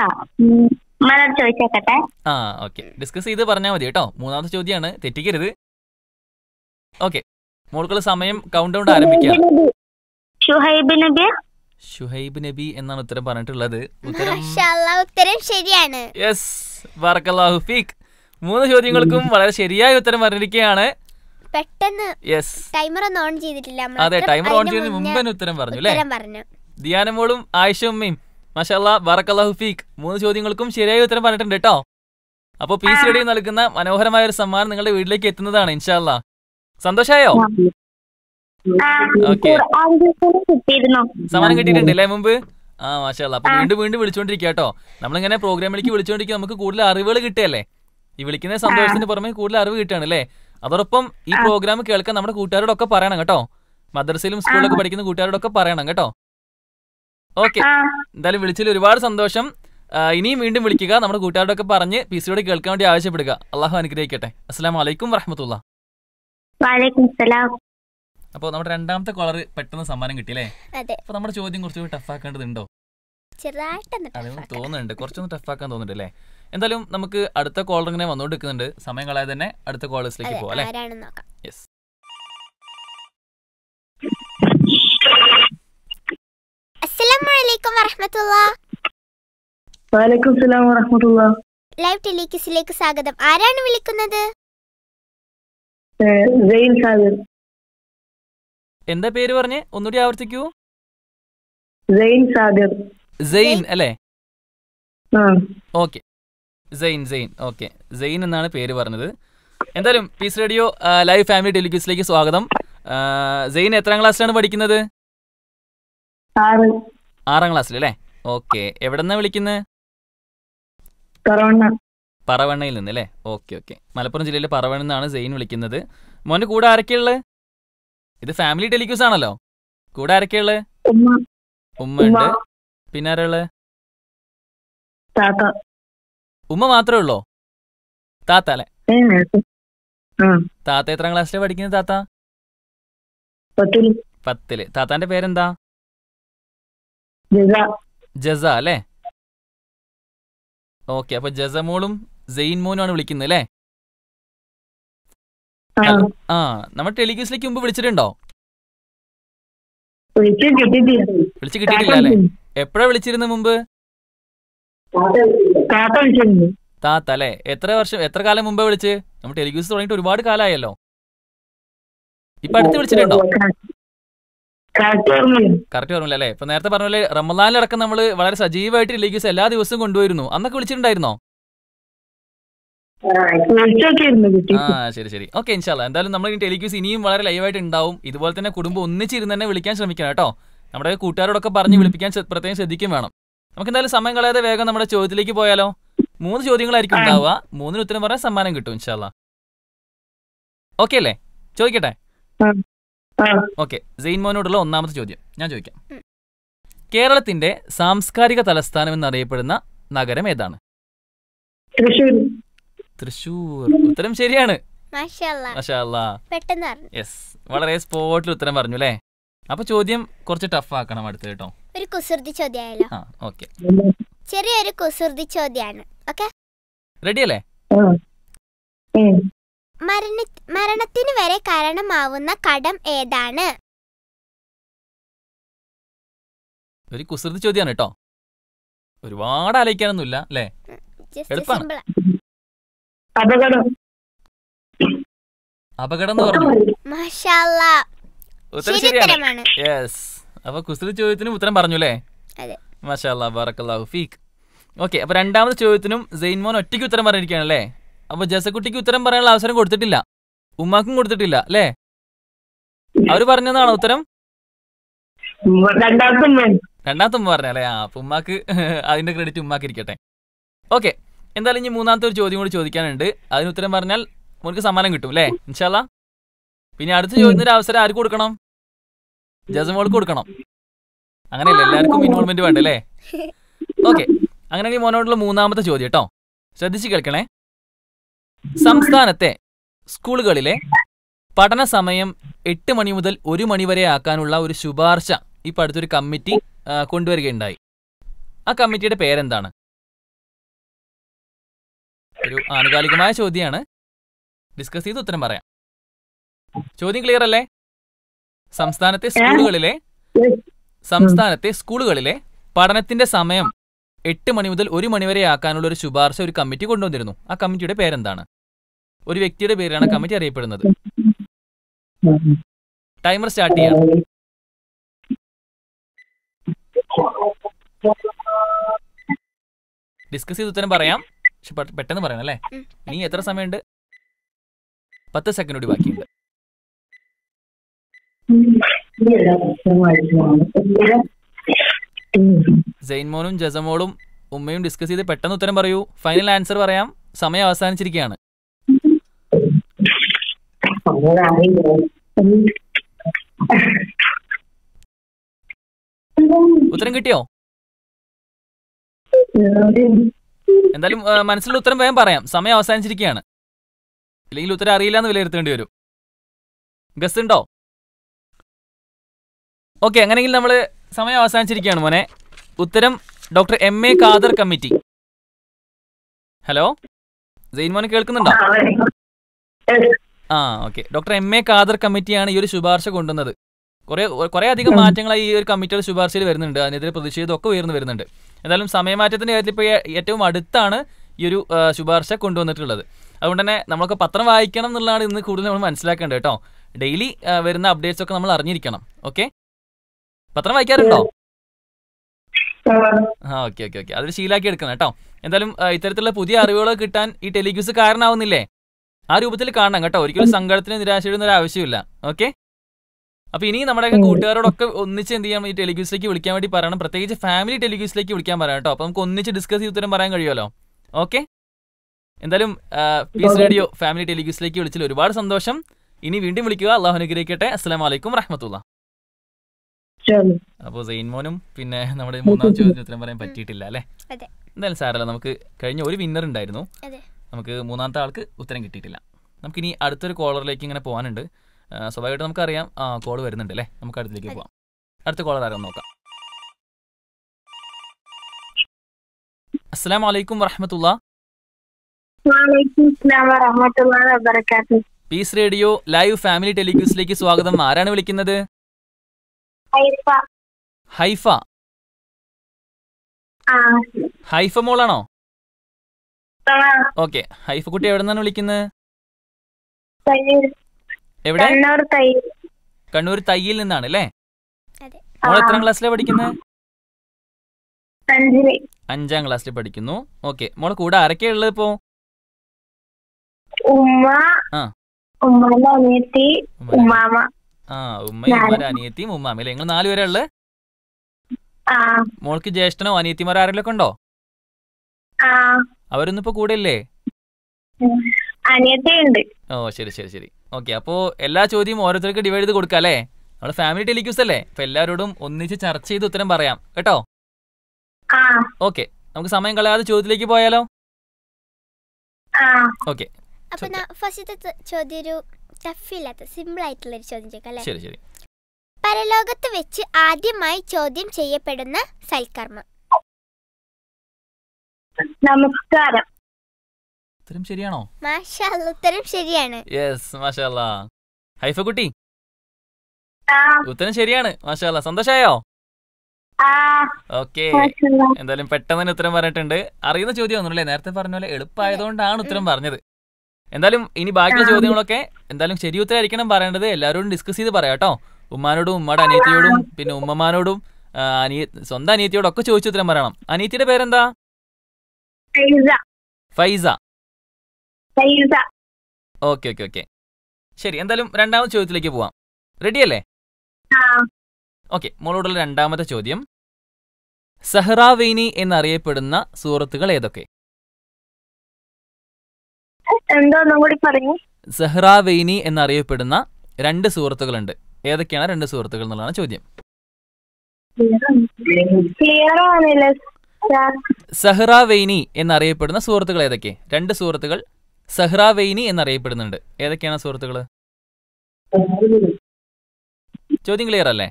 ആ ഓക്കെ ഡിസ്കസ് ചെയ്ത് പറഞ്ഞാൽ മതി കേട്ടോ മൂന്നാമത്തെ ചോദ്യമാണ് തെറ്റിക്കരുത് ഓക്കെ മോൾക്കുള്ള സമയം കൗണ്ട് ഔണ്ട് ആരംഭിക്കാം ഷുഹൈബ് നബി എന്നാണ് ഉത്തരം പറഞ്ഞിട്ടുള്ളത് ഉത്തരം ശരിയാണ് യെസ് മൂന്ന് ചോദ്യങ്ങൾക്കും വളരെ ശരിയായ ഉത്തരം പറഞ്ഞിരിക്കുകയാണ് പെട്ടെന്ന് യെസ് ടൈമർ ഒന്നും ഓൺ ചെയ്തിട്ടില്ല അതെ ടൈമർ ഓൺ ചെയ്തതിന് മുമ്പേ ഉത്തരം പറഞ്ഞു അല്ലേ ധ്യാനമോളും ആയിഷമ്മയും മഷാല്ല ബറക്കല്ലാഹു ഹുഫീഖ് മൂന്ന് ചോദ്യങ്ങൾക്കും ശരിയായ ഉത്തരം പറഞ്ഞിട്ടുണ്ട് കേട്ടോ അപ്പോൾ പി ഡി നൽകുന്ന മനോഹരമായ ഒരു സമ്മാനം നിങ്ങളുടെ വീട്ടിലേക്ക് എത്തുന്നതാണ് ഇൻഷാല്ല സന്തോഷായോ സമ്മാനം കിട്ടിയിട്ടുണ്ട് അല്ലേ മുമ്പ് ആ മാഷാല്ല അപ്പൊ വീണ്ടും വീണ്ടും വിളിച്ചോണ്ടിരിക്കുക കേട്ടോ നമ്മളിങ്ങനെ പ്രോഗ്രാമിലേക്ക് വിളിച്ചോണ്ടിരിക്കുക നമുക്ക് കൂടുതൽ അറിവുകൾ കിട്ടിയല്ലേ ഈ വിളിക്കുന്ന സന്തോഷത്തിന് പുറമെ കൂടുതൽ അറിവ് കിട്ടുകയാണ് അല്ലേ അതോടൊപ്പം ഈ പ്രോഗ്രാം കേൾക്കാൻ നമ്മുടെ കൂട്ടുകാരോടൊക്കെ പറയണം കേട്ടോ മദ്രസയിലും സ്കൂളിലൊക്കെ പഠിക്കുന്ന കൂട്ടുകാരോടൊക്കെ പറയണം കേട്ടോ ഓക്കെ എന്തായാലും വിളിച്ചതിൽ ഒരുപാട് സന്തോഷം ഇനിയും വീണ്ടും വിളിക്കുക നമ്മുടെ കൂട്ടുകാരോടൊക്കെ പറഞ്ഞ് പി സിയോട് കേൾക്കാൻ വേണ്ടി ആവശ്യപ്പെടുക അള്ളാഹു അനുഗ്രഹിക്കട്ടെ അസ്സാം വലൈക്കും വറഹമത്തുള്ള അപ്പൊ നമ്മുടെ രണ്ടാമത്തെ കളർ പെട്ടെന്ന് സമ്മാനം കിട്ടി കിട്ടിയില്ലേ അപ്പൊ നമ്മുടെ ചോദ്യം കുറച്ചുകൂടി ടഫാക്കേണ്ടതുണ്ടോ അതൊന്നും തോന്നുന്നുണ്ട് കുറച്ചൊന്ന് ടഫാക്കാൻ തോന്നുന്നുണ്ട് അല്ലേ എന്തായാലും നമുക്ക് അടുത്ത കോൾ ഇങ്ങനെ വന്നുകൊണ്ടിരിക്കുന്നുണ്ട് സമയം കളയാതെ തന്നെ അടുത്ത കോളേഴ്സിലേക്ക് പോവാം അല്ലേ യെസ് ലൈവ് സ്വാഗതം ആരാണ് വിളിക്കുന്നത് എന്താ പേര് പറഞ്ഞ് ഒന്നുകൂടി ആവർത്തിക്കൂ സെയിൻ സെയിൻ അല്ലേ ഓക്കെ സെയിൻ സെയിൻ ഓക്കെ സെയിൻ എന്നാണ് പേര് പറഞ്ഞത് എന്തായാലും പീസ് റേഡിയോ ലൈവ് ഫാമിലി ടെലിക്യൂസിലേക്ക് സ്വാഗതം സെയിൻ എത്രാം ക്ലാസ്സിലാണ് പഠിക്കുന്നത് ആറാം ക്ലാസ്സിൽ അല്ലേ ഓക്കെ എവിടെന്നാ വിളിക്കുന്നത് പറവണ്ണയിൽ നിന്ന് അല്ലേ ഓക്കെ ഓക്കെ മലപ്പുറം ജില്ലയിലെ പറവണ്ണ എന്നാണ് സെയിൻ വിളിക്കുന്നത് മോന്റെ കൂടെ ആരൊക്കെയുള്ളത് ഇത് ഫാമിലി ടെലിക്യൂസ് ആണല്ലോ കൂടെ ആരൊക്കെയുള്ള ഉമ്മ ഉണ്ട് പിന്നെ ആരാള് ഉമ്മ മാത്രമേ ഉള്ളോ താത്ത അല്ലെ താത്ത എത്രാം ക്ലാസ്സിലെ പഠിക്കുന്നത് താത്ത പത്തില് താത്താന്റെ പേരെന്താ ജസ അല്ലേ ഓക്കെ അപ്പൊ ജസമോളും ജെയിൻ മോനും ആണ് വിളിക്കുന്നത് അല്ലേ ആ നമ്മൾ ടെലിഗ്യൂസിലേക്ക് മുമ്പ് വിളിച്ചിട്ടുണ്ടോ വിളിച്ച് കിട്ടിയിട്ടില്ല അല്ലേ എപ്പോഴാ വിളിച്ചിരുന്ന മുമ്പ് താത്ത അല്ലേ എത്ര വർഷം എത്ര കാലം മുമ്പേ വിളിച്ച് നമ്മൾ ടെലിഗ്യൂസ് തുടങ്ങിയിട്ട് ഒരുപാട് കാലമായല്ലോ ഇപ്പൊ അടുത്ത് വിളിച്ചിട്ടുണ്ടോ കറക്റ്റ് ഓർമ്മ അല്ലേ ഇപ്പൊ നേരത്തെ പറഞ്ഞ പോലെ റമദാനിലടക്കം നമ്മള് വളരെ സജീവമായിട്ട് ടെലിഗ്യൂസ് എല്ലാ ദിവസവും കൊണ്ടുവരുന്നു അന്നൊക്കെ വിളിച്ചിട്ടുണ്ടായിരുന്നോ ആ ശരി ശരി ഓക്കെ ഇൻഷാല്ല എന്തായാലും നമ്മൾ ടെലിക്യൂസ് ഇനിയും വളരെ ലൈവായിട്ട് ഉണ്ടാവും ഇതുപോലെ തന്നെ കുടുംബം ഒന്നിച്ചിരുന്ന് തന്നെ വിളിക്കാൻ ശ്രമിക്കണം കേട്ടോ നമ്മുടെ കൂട്ടുകാരോടൊക്കെ പറഞ്ഞ് വിളിപ്പിക്കാൻ പ്രത്യേകം ശ്രദ്ധിക്കും വേണം നമുക്ക് എന്തായാലും സമയം കളയാതെ വേഗം നമ്മുടെ ചോദ്യത്തിലേക്ക് പോയാലോ മൂന്ന് ചോദ്യങ്ങളായിരിക്കും ഉണ്ടാവുക മൂന്നിന് ഉത്തരം പറയാൻ സമ്മാനം കിട്ടും ഇൻഷാല്ല ഓക്കെ അല്ലേ ചോദിക്കട്ടെ ഓക്കെ സെയിൻ മോനോടുള്ള ഒന്നാമത്തെ ചോദ്യം ഞാൻ ചോദിക്കാം കേരളത്തിന്റെ സാംസ്കാരിക തലസ്ഥാനം എന്നറിയപ്പെടുന്ന നഗരം ഏതാണ് തൃശൂർ ഉത്തരം ശരിയാണ് യെസ് വളരെ സ്പോട്ടിൽ ഉത്തരം പറഞ്ഞു അല്ലേ അപ്പൊ ചോദ്യം കുറച്ച് ടഫ് ആക്കണം അടുത്ത് കേട്ടോ ഒരു കുസൃതി ചോദ്യമായാലോ ചെറിയൊരു കുസൃതി ചോദ്യാണ് ഓക്കെ റെഡി അല്ലേ മരണത്തിന് വരെ കാരണമാവുന്ന കടം ഏതാണ് ഒരു കുസൃതി ചോദ്യമാണ് കേട്ടോ ഒരുപാട് ആലോചിക്കാനൊന്നുമില്ല അല്ലേ എളുപ്പമാണ് അപകടം അപകടം എന്ന് പറഞ്ഞു ഉത്തരം ശരിയാണ് യെസ് അപ്പൊ കുസൃതി ചോദ്യത്തിനും ഉത്തരം പറഞ്ഞു അല്ലേ മഷാല്ല ബറക്കല്ലാഹു ഫീഖ് ഓക്കെ അപ്പൊ രണ്ടാമത്തെ ചോദ്യത്തിനും സെയിൻമോൻ ഒറ്റയ്ക്ക് ഉത്തരം പറഞ്ഞിരിക്കുകയാണ് അല്ലേ അപ്പൊ ജസക്കുട്ടിക്ക് ഉത്തരം പറയാനുള്ള അവസരം കൊടുത്തിട്ടില്ല ഉമ്മാക്കും കൊടുത്തിട്ടില്ല അല്ലേ അവര് പറഞ്ഞതാണോ ഉത്തരം രണ്ടാമത്തെ പറഞ്ഞല്ലേ ആ അപ്പൊ ഉമ്മാക്ക് അതിന്റെ ക്രെഡിറ്റ് ഉമ്മാക്ക് ഇരിക്കട്ടെ ഓക്കെ എന്തായാലും ഇനി മൂന്നാമത്തെ ഒരു ചോദ്യം കൂടി ചോദിക്കാനുണ്ട് അതിന് ഉത്തരം പറഞ്ഞാൽ മോനിക്ക് സമ്മാനം കിട്ടും അല്ലേ ഇൻഷാല്ല പിന്നെ അടുത്ത ചോദ്യത്തിന്റെ അവസരം ആർക്ക് കൊടുക്കണം ജസമോൾക്ക് കൊടുക്കണം അങ്ങനെയല്ലേ എല്ലാവർക്കും ഇൻവോൾവ്മെന്റ് വേണ്ട അല്ലേ ഓക്കെ അങ്ങനെയാണെങ്കിൽ മോനോടുള്ള മൂന്നാമത്തെ ചോദ്യം കേട്ടോ ശ്രദ്ധിച്ച് കേൾക്കണേ സംസ്ഥാനത്തെ സ്കൂളുകളിലെ പഠന സമയം എട്ട് മണി മുതൽ ഒരു മണി വരെ ആക്കാനുള്ള ഒരു ശുപാർശ ഇപ്പൊ അടുത്തൊരു കമ്മിറ്റി കൊണ്ടുവരികയുണ്ടായി ആ കമ്മിറ്റിയുടെ പേരെന്താണ് ഒരു ആനുകാലികമായ ചോദ്യമാണ് ഡിസ്കസ് ചെയ്ത് ഉത്തരം പറയാം ചോദ്യം ക്ലിയർ അല്ലേ സംസ്ഥാനത്തെ സ്കൂളുകളിലെ സംസ്ഥാനത്തെ സ്കൂളുകളിലെ പഠനത്തിന്റെ സമയം എട്ട് മണി മുതൽ ഒരു മണിവരെ ആക്കാനുള്ള ഒരു ശുപാർശ ഒരു കമ്മിറ്റി കൊണ്ടുവന്നിരുന്നു ആ കമ്മിറ്റിയുടെ പേരെന്താണ് ഒരു വ്യക്തിയുടെ പേരാണ് കമ്മിറ്റി അറിയപ്പെടുന്നത് ടൈമർ സ്റ്റാർട്ട് ചെയ്യാം ഡിസ്കസ് ചെയ്ത് ഉത്തരം പറയാം പക്ഷെ പെട്ടെന്ന് പറയണം അല്ലേ നീ എത്ര സമയമുണ്ട് പത്ത് സെക്കൻഡ് കൂടി ബാക്കിയുണ്ട് ജെയിൻമോനും ജസമോളും ഉമ്മയും ഡിസ്കസ് ചെയ്ത് പെട്ടെന്ന് ഉത്തരം പറയൂ ഫൈനൽ ആൻസർ പറയാം സമയം അവസാനിച്ചിരിക്കുകയാണ് ഉത്തരം കിട്ടിയോ എന്തായാലും മനസ്സിലുള്ള ഉത്തരം വേഗം പറയാം സമയം അവസാനിച്ചിരിക്കുകയാണ് ഇല്ലെങ്കിൽ ഉത്തരം അറിയില്ല എന്ന് വിലയിരുത്തേണ്ടി വരും ഗസ് ഉണ്ടോ ഓക്കെ അങ്ങനെയെങ്കിൽ നമ്മൾ സമയം അവസാനിച്ചിരിക്കുകയാണ് മോനെ ഉത്തരം doctor M A Khader committee hello Jain മോനെ കേൾക്കുന്നുണ്ടോ ആ okay doctor M A Khader കമ്മിറ്റിയാണ് ഈ ഒരു ശുപാർശ കൊണ്ടുവന്നത് കുറെ കുറെ അധികം മാറ്റങ്ങളായി ഈ ഒരു കമ്മിറ്റിയുടെ ശുപാർശയിൽ വരുന്നുണ്ട് അതിനെതിരെ പ്രതിഷേധമൊക്കെ ഉയർന്നു വരുന്നുണ്ട് എന്തായാലും സമയമാറ്റത്തിൻ്റെ കാര്യത്തിൽ ഇപ്പോൾ ഏറ്റവും അടുത്താണ് ഈ ഒരു ശുപാർശ കൊണ്ടുവന്നിട്ടുള്ളത് അതുകൊണ്ട് തന്നെ നമ്മൾക്ക് പത്രം വായിക്കണം എന്നുള്ളതാണ് ഇന്ന് കൂടുതൽ നമ്മൾ മനസ്സിലാക്കേണ്ടത് കേട്ടോ ഡെയിലി വരുന്ന അപ്ഡേറ്റ്സ് ഒക്കെ നമ്മൾ അറിഞ്ഞിരിക്കണം ഓക്കെ പത്രം വായിക്കാറുണ്ടോ ആ ഓക്കെ ഓക്കെ ഓക്കെ അതൊരു ശീലാക്കി എടുക്കണം കേട്ടോ എന്തായാലും ഇത്തരത്തിലുള്ള പുതിയ അറിവുകൾ കിട്ടാൻ ഈ ടെലിഗ്യൂസ് കാരണമാവുന്നില്ലേ ആ രൂപത്തിൽ കാണണം കേട്ടോ ഒരിക്കലും സങ്കടത്തിന് നിരാശയുടെ ഒരു ആവശ്യമില്ല ഓക്കെ അപ്പൊ ഇനി നമ്മുടെ കൂട്ടുകാരോടൊക്കെ ഒന്നിച്ച് എന്ത് ചെയ്യാം ഈ ടെലിഗ്യൂസിലേക്ക് വിളിക്കാൻ വേണ്ടി പറയണം പ്രത്യേകിച്ച് ഫാമിലി ടെലിഗ്യൂസിലേക്ക് വിളിക്കാൻ പറയാം കേട്ടോ അപ്പൊ നമുക്ക് ഒന്നിച്ച് ഡിസ്കസ് ചെയ്ത് ഉത്തരം പറയാൻ കഴിയുമല്ലോ ഓക്കെ എന്തായാലും പീസ് റേഡിയോ ഫാമിലി ടെലിഗ്യൂസിലേക്ക് വിളിച്ചിൽ ഒരുപാട് സന്തോഷം ഇനി വീണ്ടും വിളിക്കുക അള്ളാഹു അനുഗ്രഹിക്കട്ടെ അസ്സാം വലൈക്കും റഹമത്തുള്ള അപ്പോൾ സെയിൻമോനും പിന്നെ നമ്മുടെ മൂന്നാം ചോദ്യത്തിന് ഉത്തരം പറയാൻ പറ്റിയിട്ടില്ല അല്ലേ എന്തായാലും സാരല്ല നമുക്ക് കഴിഞ്ഞ ഒരു വിന്നർ ഉണ്ടായിരുന്നു നമുക്ക് മൂന്നാമത്തെ ആൾക്ക് ഉത്തരം കിട്ടിയിട്ടില്ല നമുക്കിനി അടുത്തൊരു കോളറിലേക്ക് ഇങ്ങനെ പോകാനുണ്ട് സ്വാഭാവികമായിട്ട് നമുക്കറിയാം ആ കോൾ വരുന്നുണ്ട് അല്ലേ നമുക്ക് അടുത്തേക്ക് പോവാം അടുത്ത കോളർ ആരാ നോക്കാം അസ്സാം വലൈക്കും വറഹമത്തുള്ള പീസ് റേഡിയോ ലൈവ് ഫാമിലി ടെലിക്യൂസിലേക്ക് സ്വാഗതം ആരാണ് വിളിക്കുന്നത് ഹൈഫ ഹൈഫ മോളാണോ ഓക്കെ ഹൈഫ കുട്ടി എവിടെ നിന്നാണ് വിളിക്കുന്നത് എവിടെ കണ്ണൂർ തയ്യിൽ നിന്നാണ് അല്ലേ മോൾ എത്ര ക്ലാസ്സിലാണ് പഠിക്കുന്നത് അഞ്ചാം ക്ലാസ്സിൽ പഠിക്കുന്നു ഓക്കെ മോളെ കൂടെ ആരൊക്കെയാ ഉള്ളത് ഇപ്പോ ഉമ്മ ഉമ്മയുടെ അനിയത്തി ഉമ്മാമ ആ ഉമ്മയും അനിയത്തിയും ഉമ്മാമ അല്ലേ നിങ്ങൾ നാലുപേരെ ഉള്ളത് മോൾക്ക് ജ്യേഷ്ഠനോ അനിയത്തിമാരോ ആരെങ്കിലും ഒക്കെ ഉണ്ടോ അവരൊന്നും ഇപ്പൊ കൂടെ ഇല്ലേ ഓ ശരി ശരി ശരി ഓക്കെ അപ്പോൾ എല്ലാ ചോദ്യവും ഓരോരുത്തർക്ക് ഡിവൈഡ് ചെയ്ത് കൊടുക്കാം അല്ലേ നമ്മുടെ ഫാമിലി ടെലിക്യൂസ് അല്ലേ അപ്പൊ എല്ലാവരോടും ഒന്നിച്ച് ചർച്ച ചെയ്ത് ഉത്തരം പറയാം കേട്ടോ ഓക്കെ നമുക്ക് സമയം കളയാതെ ചോദ്യത്തിലേക്ക് പോയാലോ ഓക്കെ അപ്പൊ ചോദ്യം സിമ്പിൾ ആയിട്ടുള്ള ഒരു ചോദ്യം ശരി ശരി പരലോകത്ത് വെച്ച് ആദ്യമായി ചോദ്യം ചെയ്യപ്പെടുന്ന സൽക്കർമ്മം നമസ്കാരം ഉത്തരം ശരിയാണോ ഉത്തരം ശരിയാണ് യെസ് മാഷാല്ല ഹൈഫ കുട്ടി ഉത്തരം ശരിയാണ് മാഷാല്ല സന്തോഷായോ ഓക്കേ എന്തായാലും പെട്ടെന്ന് തന്നെ ഉത്തരം പറഞ്ഞിട്ടുണ്ട് അറിയുന്ന ചോദ്യം ഒന്നുമില്ലേ നേരത്തെ പറഞ്ഞ പോലെ എളുപ്പമായതുകൊണ്ടാണ് ഉത്തരം പറഞ്ഞത് എന്തായാലും ഇനി ബാക്കിയുള്ള ചോദ്യങ്ങളൊക്കെ എന്തായാലും ശരി ഉത്തരമായിരിക്കണം പറയേണ്ടത് എല്ലാവരോടും ഡിസ്കസ് ചെയ്ത് പറയാം കേട്ടോ ഉമ്മാനോടും ഉമ്മയുടെ അനിയത്തിയോടും പിന്നെ ഉമ്മമാനോടും അനിയ സ്വന്തം അനിയത്തിയോടൊക്കെ ചോദിച്ചു ഉത്തരം പറയണം അനിയത്തിയുടെ പേരെന്താ ഫൈസ ഓക്കെ ഓക്കെ ഓക്കെ ശരി എന്തായാലും രണ്ടാമത്തെ ചോദ്യത്തിലേക്ക് പോവാം റെഡിയല്ലേ ഓക്കെ മോളോടുള്ള രണ്ടാമത്തെ ചോദ്യം സഹറാവേനി എന്നറിയപ്പെടുന്ന സൂറത്തുകൾ ഏതൊക്കെ എന്തോന്നും പറഞ്ഞു സഹ്റാവെയ്നി എന്നറിയപ്പെടുന്ന രണ്ട് സുഹൃത്തുക്കളുണ്ട് ഏതൊക്കെയാണ് രണ്ട് സുഹൃത്തുക്കൾ എന്നുള്ളതാണ് ചോദ്യം സഹ്റാവെയ്നി എന്നറിയപ്പെടുന്ന സുഹൃത്തുക്കൾ ഏതൊക്കെ രണ്ട് സുഹൃത്തുക്കൾ സെഹ്റാവെയ്നി എന്നറിയപ്പെടുന്നുണ്ട് ഏതൊക്കെയാണ് സുഹൃത്തുക്കൾ ചോദ്യം ക്ലിയർ അല്ലേ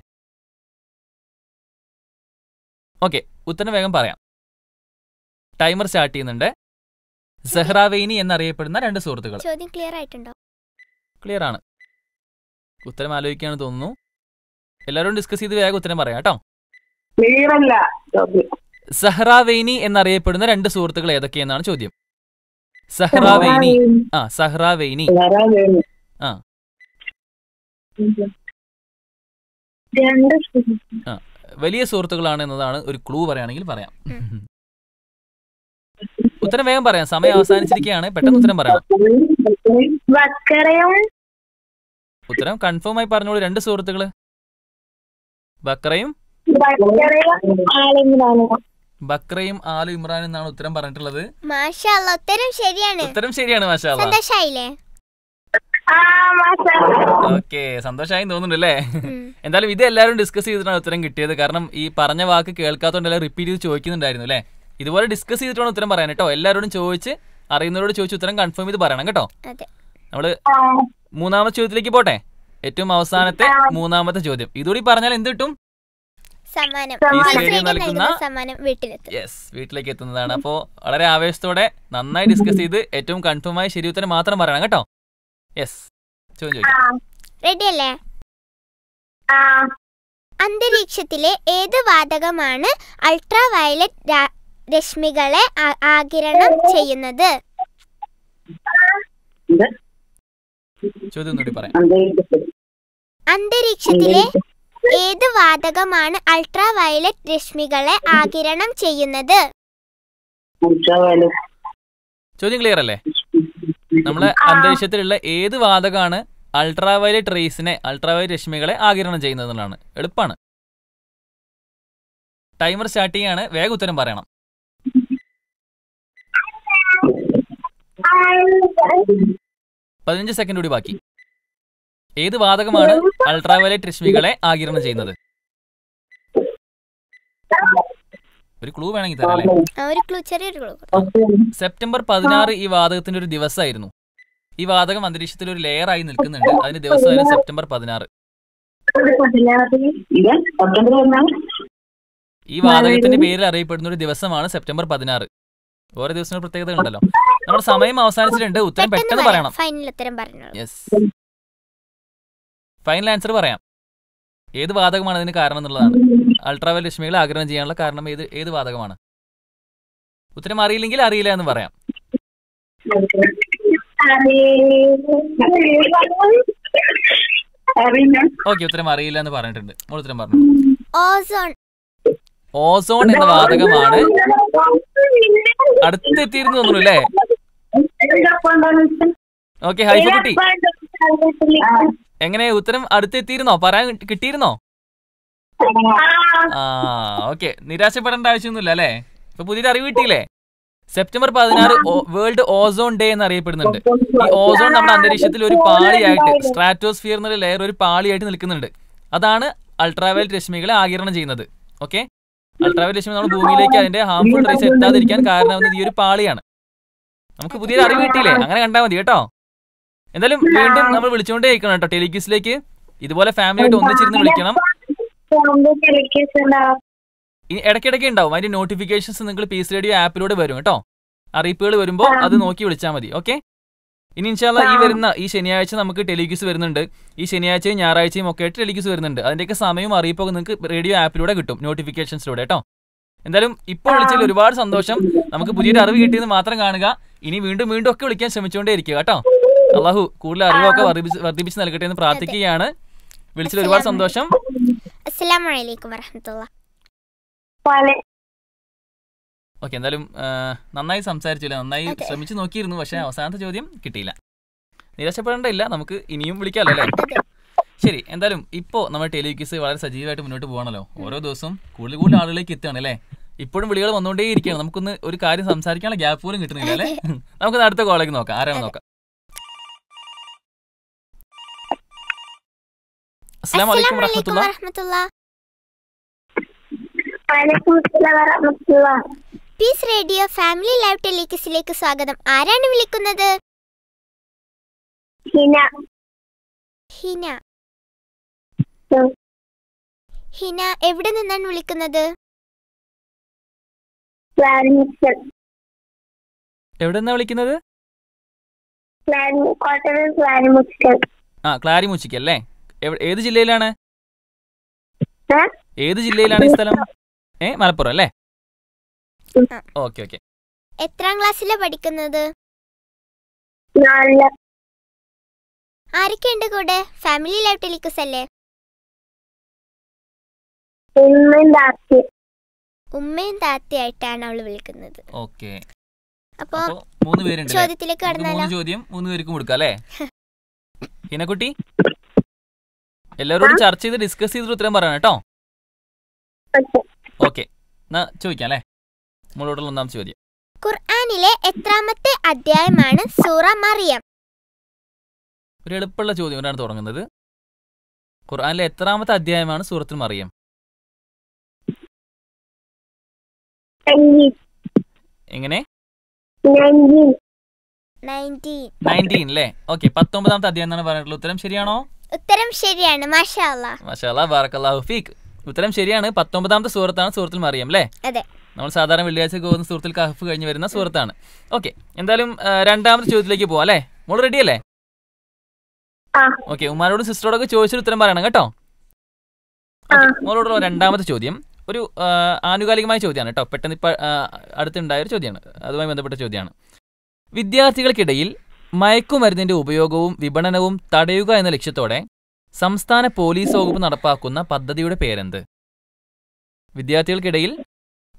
ഓക്കെ ഉത്തരം വേഗം പറയാം ടൈമർ സ്റ്റാർട്ട് ചെയ്യുന്നുണ്ട് സെഹ്റാവെയ്നി എന്നറിയപ്പെടുന്ന രണ്ട് സുഹൃത്തുക്കൾ ചോദ്യം ക്ലിയർ ആയിട്ടുണ്ടോ ക്ലിയർ ആണ് ഉത്തരം ആലോചിക്കാന്ന് തോന്നുന്നു എല്ലാവരും ഡിസ്കസ് ചെയ്ത് വേഗം ഉത്തരം പറയാം കേട്ടോ സഹ്റാവേനി എന്നറിയപ്പെടുന്ന രണ്ട് സുഹൃത്തുക്കൾ ഏതൊക്കെയെന്നാണ് ചോദ്യം സഹ്റാവേനി ആ സഹ്റാവേനി ആ ആ വലിയ സുഹൃത്തുക്കളാണ് എന്നതാണ് ഒരു ക്ലൂ പറയുകയാണെങ്കിൽ പറയാം ഉത്തരം വേഗം പറയാം സമയം അവസാനിച്ചിരിക്കുകയാണ് പെട്ടെന്ന് ഉത്തരം പറയാം ഉത്തരം കൺഫേം ആയി പറഞ്ഞോളൂ രണ്ട് സുഹൃത്തുക്കള് ബക്കറയും ബക്രയും ആലു ഇമ്രാൻ എന്നാണ് ഉത്തരം പറഞ്ഞിട്ടുള്ളത് ഉത്തരം ശരിയാണ് ഉത്തരം ശരിയാണ് സന്തോഷായില്ലേ ഓക്കെ സന്തോഷമായി തോന്നുന്നു എന്തായാലും ഇത് എല്ലാവരും ഡിസ്കസ് ചെയ്തിട്ടാണ് ഉത്തരം കിട്ടിയത് കാരണം ഈ പറഞ്ഞ വാക്ക് കേൾക്കാത്തോണ്ടെല്ലാം റിപ്പീറ്റ് ചെയ്ത് ചോദിക്കുന്നുണ്ടായിരുന്നു അല്ലേ ഇതുപോലെ ഡിസ്കസ് ചെയ്തിട്ടാണ് ഉത്തരം പറയാൻ കേട്ടോ എല്ലാവരോടും ചോദിച്ച് അറിയുന്നവരോട് ചോദിച്ച് ഉത്തരം കൺഫേം ചെയ്ത് പറയണം കേട്ടോ നമ്മള് മൂന്നാമത്തെ ചോദ്യത്തിലേക്ക് പോട്ടെ ഏറ്റവും അവസാനത്തെ മൂന്നാമത്തെ ചോദ്യം ഇതുകൂടി പറഞ്ഞാൽ എന്ത് കിട്ടും വീട്ടിലേക്ക് എത്തുന്നതാണ് അപ്പോ വളരെ ആവേശത്തോടെ നന്നായി ഡിസ്കസ് ചെയ്ത് ഏറ്റവും കൺഫേമായി ശരി ഉത്തരം മാത്രം പറയണം കേട്ടോ യെസ് ചോദ്യം ചോദിക്കാം റെഡിയല്ലേ അന്തരീക്ഷത്തിലെ ഏത് വാതകമാണ് അൾട്രാ വയലറ്റ് രശ്മികളെ ആകിരണം ചെയ്യുന്നത് അന്തരീക്ഷത്തിലെ ഏത് വാതകമാണ് അൾട്രാ വയലറ്റ് രശ്മികളെ ആകിരണം ചെയ്യുന്നത് ചോദ്യം ക്ലിയർ അല്ലേ നമ്മളെ അന്തരീക്ഷത്തിലുള്ള ഏത് വാതകമാണ് അൾട്രാ വയലറ്റ് റേസിനെ അൾട്രാ വയലറ്റ് രശ്മികളെ ആകിരണം ചെയ്യുന്നതെന്നാണ് എളുപ്പമാണ് ടൈമർ സ്റ്റാർട്ട് ചെയ്യാണ് വേഗം ഉത്തരം പറയണം പതിനഞ്ച് സെക്കൻഡ് കൂടി ബാക്കി ഏത് വാതകമാണ് അൾട്രാവയലറ്റ് രശ്മികളെ ആകിരണം ചെയ്യുന്നത് ഒരു ക്ലൂ വേണമെങ്കിൽ തരാം സെപ്റ്റംബർ പതിനാറ് ഈ വാതകത്തിന്റെ ഒരു ദിവസമായിരുന്നു ഈ വാതകം അന്തരീക്ഷത്തിൽ ഒരു ലെയർ ആയി നിൽക്കുന്നുണ്ട് അതിന് ദിവസമായിരുന്നു സെപ്റ്റംബർ പതിനാറ് ഈ വാതകത്തിന്റെ പേരിൽ അറിയപ്പെടുന്ന ഒരു ദിവസമാണ് സെപ്റ്റംബർ പതിനാറ് ഓരോ ദിവസത്തിന് പ്രത്യേകത ഉണ്ടല്ലോ നമ്മുടെ സമയം അവസാനിച്ചിട്ടുണ്ട് ഉത്തരം പെട്ടെന്ന് പറയണം യെസ് ഫൈനൽ ആൻസർ പറയാം ഏത് വാതകമാണ് ഇതിന് കാരണം എന്നുള്ളതാണ് അൾട്രാവയൽ രശ്മികൾ ആഗ്രഹം ചെയ്യാനുള്ള കാരണം ഏത് ഏത് വാതകമാണ് ഉത്തരം അറിയില്ലെങ്കിൽ അറിയില്ല എന്ന് പറയാം ഓക്കെ ഉത്തരം അറിയില്ല എന്ന് പറഞ്ഞിട്ടുണ്ട് ഉത്തരം പറഞ്ഞു ഓസോൺ ഓസോൺ എന്ന വാതകമാണ് അടുത്തെത്തിയിരുന്നു തോന്നുന്നു അല്ലേ ഓക്കെ ഹൈഫ കുട്ടി എങ്ങനെ ഉത്തരം അടുത്തെത്തിയിരുന്നോ പറയാൻ കിട്ടിയിരുന്നോ ആ ഓക്കെ നിരാശപ്പെടേണ്ട ആവശ്യമൊന്നുമില്ല അല്ലേ ഇപ്പൊ പുതിയ അറിവ് കിട്ടിയില്ലേ സെപ്റ്റംബർ പതിനാറ് വേൾഡ് ഓസോൺ ഡേ എന്ന് അറിയപ്പെടുന്നുണ്ട് ഈ ഓസോൺ നമ്മുടെ അന്തരീക്ഷത്തിൽ ഒരു പാളിയായിട്ട് സ്ട്രാറ്റോസ്ഫിയർ എന്നൊരു ലെയർ ഒരു പാളിയായിട്ട് നിൽക്കുന്നുണ്ട് അതാണ് അൾട്രാവയലറ്റ് രശ്മികളെ ആകിരണം ചെയ്യുന്നത് ഓക്കെ അൾട്രാവയലറ്റ് രശ്മി നമ്മുടെ ഭൂമിയിലേക്ക് അതിന്റെ ഹാംഫുൾ റേസ് എത്താതിരിക്കാൻ കാരണമാകുന്നത് ഈ ഒരു പാളിയാണ് നമുക്ക് പുതിയൊരു അറിവ് കിട്ടിയില്ലേ അങ്ങനെ കണ്ടാൽ മതി കേട്ടോ എന്തായാലും വീണ്ടും നമ്മൾ വിളിച്ചോണ്ടേ കേട്ടോ ടെലിക്യൂസിലേക്ക് ഇതുപോലെ ഫാമിലി ആയിട്ട് ഒന്നിച്ചിരുന്ന് വിളിക്കണം ഇനി ഇടയ്ക്കിടയ്ക്ക് ഉണ്ടാവും അതിന്റെ നോട്ടിഫിക്കേഷൻസ് നിങ്ങൾ പീസ് റേഡിയോ ആപ്പിലൂടെ വരും കേട്ടോ അറിയിപ്പുകൾ വരുമ്പോൾ അത് നോക്കി വിളിച്ചാൽ മതി ഓക്കെ ഇനി ഇൻഷാല്ല ഈ വരുന്ന ഈ ശനിയാഴ്ച നമുക്ക് ടെലിക്യൂസ് വരുന്നുണ്ട് ഈ ശനിയാഴ്ചയും ഞായറാഴ്ചയും ഒക്കെ ആയിട്ട് ടെലിക്യൂസ് വരുന്നുണ്ട് അതിന്റെയൊക്കെ സമയവും അറിയിപ്പൊക്കെ നിങ്ങൾക്ക് റേഡിയോ ആപ്പിലൂടെ കിട്ടും നോട്ടിഫിക്കേഷൻസിലൂടെ കേട്ടോ എന്തായാലും ഇപ്പോൾ വിളിച്ചാൽ ഒരുപാട് സന്തോഷം നമുക്ക് പുതിയൊരു അറിവ് കിട്ടിയെന്ന് മാത്രം കാണുക ഇനി വീണ്ടും വീണ്ടും ഒക്കെ വിളിക്കാൻ ശ്രമിച്ചുകൊണ്ടേ ഇരിക്കുക കേട്ടോ അള്ളാഹു കൂടുതൽ അറിവൊക്കെ വർദ്ധിപ്പിച്ച് നൽകട്ടെ എന്ന് പ്രാർത്ഥിക്കുകയാണ് വിളിച്ചിൽ ഒരുപാട് സന്തോഷം ഓക്കെ എന്തായാലും നന്നായി സംസാരിച്ചില്ല നന്നായി ശ്രമിച്ചു നോക്കിയിരുന്നു പക്ഷെ അവസാനത്തെ ചോദ്യം കിട്ടിയില്ല നിരാശപ്പെടേണ്ടയില്ല നമുക്ക് ഇനിയും വിളിക്കാമല്ലോ അല്ലേ ശരി എന്തായാലും ഇപ്പോൾ നമ്മൾ ടെലിവിക്സ് വളരെ സജീവമായിട്ട് മുന്നോട്ട് പോകണല്ലോ ഓരോ ദിവസവും കൂടുതൽ കൂടുതൽ ആളുകളിലേക്ക് എത്തുകയാണ് അല്ലേ ഇപ്പോഴും വിളികൾ വന്നുകൊണ്ടേ ഇരിക്കുകയാണ് നമുക്കൊന്ന് ഒരു കാര്യം സംസാരിക്കാനുള്ള ഗ്യാപ്പ് പോലും കിട്ടുന്നില്ല അല്ലേ നമുക്ക് അടുത്ത കോളേജ് നോക്കാം ആരാണ് നോക്കാം അസ്സാം വലൈക്കും വറഹമത്തുള്ള പീസ് റേഡിയോ ഫാമിലി ലൈവ് ടെലിക്കസിലേക്ക് സ്വാഗതം ആരാണ് വിളിക്കുന്നത് ഹിന ഹിന ഹിന എവിടെ നിന്നാണ് വിളിക്കുന്നത് എവിടെ നിന്നാ വിളിക്കുന്നത് ആ ക്ലാരി ക്ലാരിമുച്ചിക്കല്ലേ ഏത് ജില്ലയിലാണ് ഏത് ജില്ലയിലാണ് ഈ സ്ഥലം ഏ മലപ്പുറം അല്ലേ ഓക്കെ ഓക്കെ എത്രാം ക്ലാസ്സിലാ പഠിക്കുന്നത് ആരൊക്കെയുണ്ട് കൂടെ ഫാമിലി ലൈഫ് ടെലിക്കസ് അല്ലേ ഉമ്മയും താത്തയായിട്ടാണ് അവള് വിളിക്കുന്നത് ഓക്കെ അപ്പോ മൂന്ന് പേരുണ്ട് ചോദ്യത്തിലേക്ക് കടന്നാലോ ചോദ്യം മൂന്ന് പേർക്കും കൊടുക്കാം അല്ലേ ഹിനക്കുട്ടി എല്ലാവരോടും ചർച്ച ചെയ്ത് ഡിസ്കസ് ചെയ്തിട്ട് ഉത്തരം പറയണം കേട്ടോ ഓക്കെ എന്നാ ചോദിക്കാം അല്ലേ നമ്മളോടുള്ള ഒന്നാം ചോദ്യം ഖുർആനിലെ എത്രാമത്തെ അധ്യായമാണ് സൂറ മറിയം ഒരു എളുപ്പമുള്ള ചോദ്യം കൊണ്ടാണ് തുടങ്ങുന്നത് ഖുർആനിലെ എത്രാമത്തെ അധ്യായമാണ് സൂറത്തിൽ മറിയം എങ്ങനെ നയൻറ്റീൻ അല്ലേ ഓക്കെ പത്തൊമ്പതാമത്തെ അധ്യായം എന്നാണ് പറഞ്ഞിട്ടുള്ള ഉത്തരം ശരിയാണോ ഉത്തരം ശരിയാണ് മഷാല ഉത്തരം ശരിയാണ് പത്തൊമ്പതാമത്തെ സുഹൃത്താണ് സുഹൃത്തിൽ മറിയം അല്ലേ അതെ നമ്മൾ സാധാരണ വെള്ളിയാഴ്ച പോകുന്ന സുഹൃത്തിൽ കഹഫ് കഴിഞ്ഞ് വരുന്ന സുഹൃത്താണ് ഓക്കെ എന്തായാലും രണ്ടാമത്തെ ചോദ്യത്തിലേക്ക് പോവാം അല്ലേ മോൾ റെഡി അല്ലേ ഓക്കെ ഉമ്മാനോടും സിസ്റ്ററോടൊക്കെ ചോദിച്ചൊരു ഉത്തരം പറയണം കേട്ടോ മോളോടുള്ള രണ്ടാമത്തെ ചോദ്യം ഒരു ആനുകാലികമായ ചോദ്യമാണ് കേട്ടോ പെട്ടെന്ന് ഇപ്പൊ അടുത്തുണ്ടായ ഒരു ചോദ്യമാണ് അതുമായി ബന്ധപ്പെട്ട ചോദ്യമാണ് വിദ്യാർത്ഥികൾക്കിടയിൽ മയക്കുമരുന്നിന്റെ ഉപയോഗവും വിപണനവും തടയുക എന്ന ലക്ഷ്യത്തോടെ സംസ്ഥാന പോലീസ് വകുപ്പ് നടപ്പാക്കുന്ന പദ്ധതിയുടെ പേരെന്ത് വിദ്യാർത്ഥികൾക്കിടയിൽ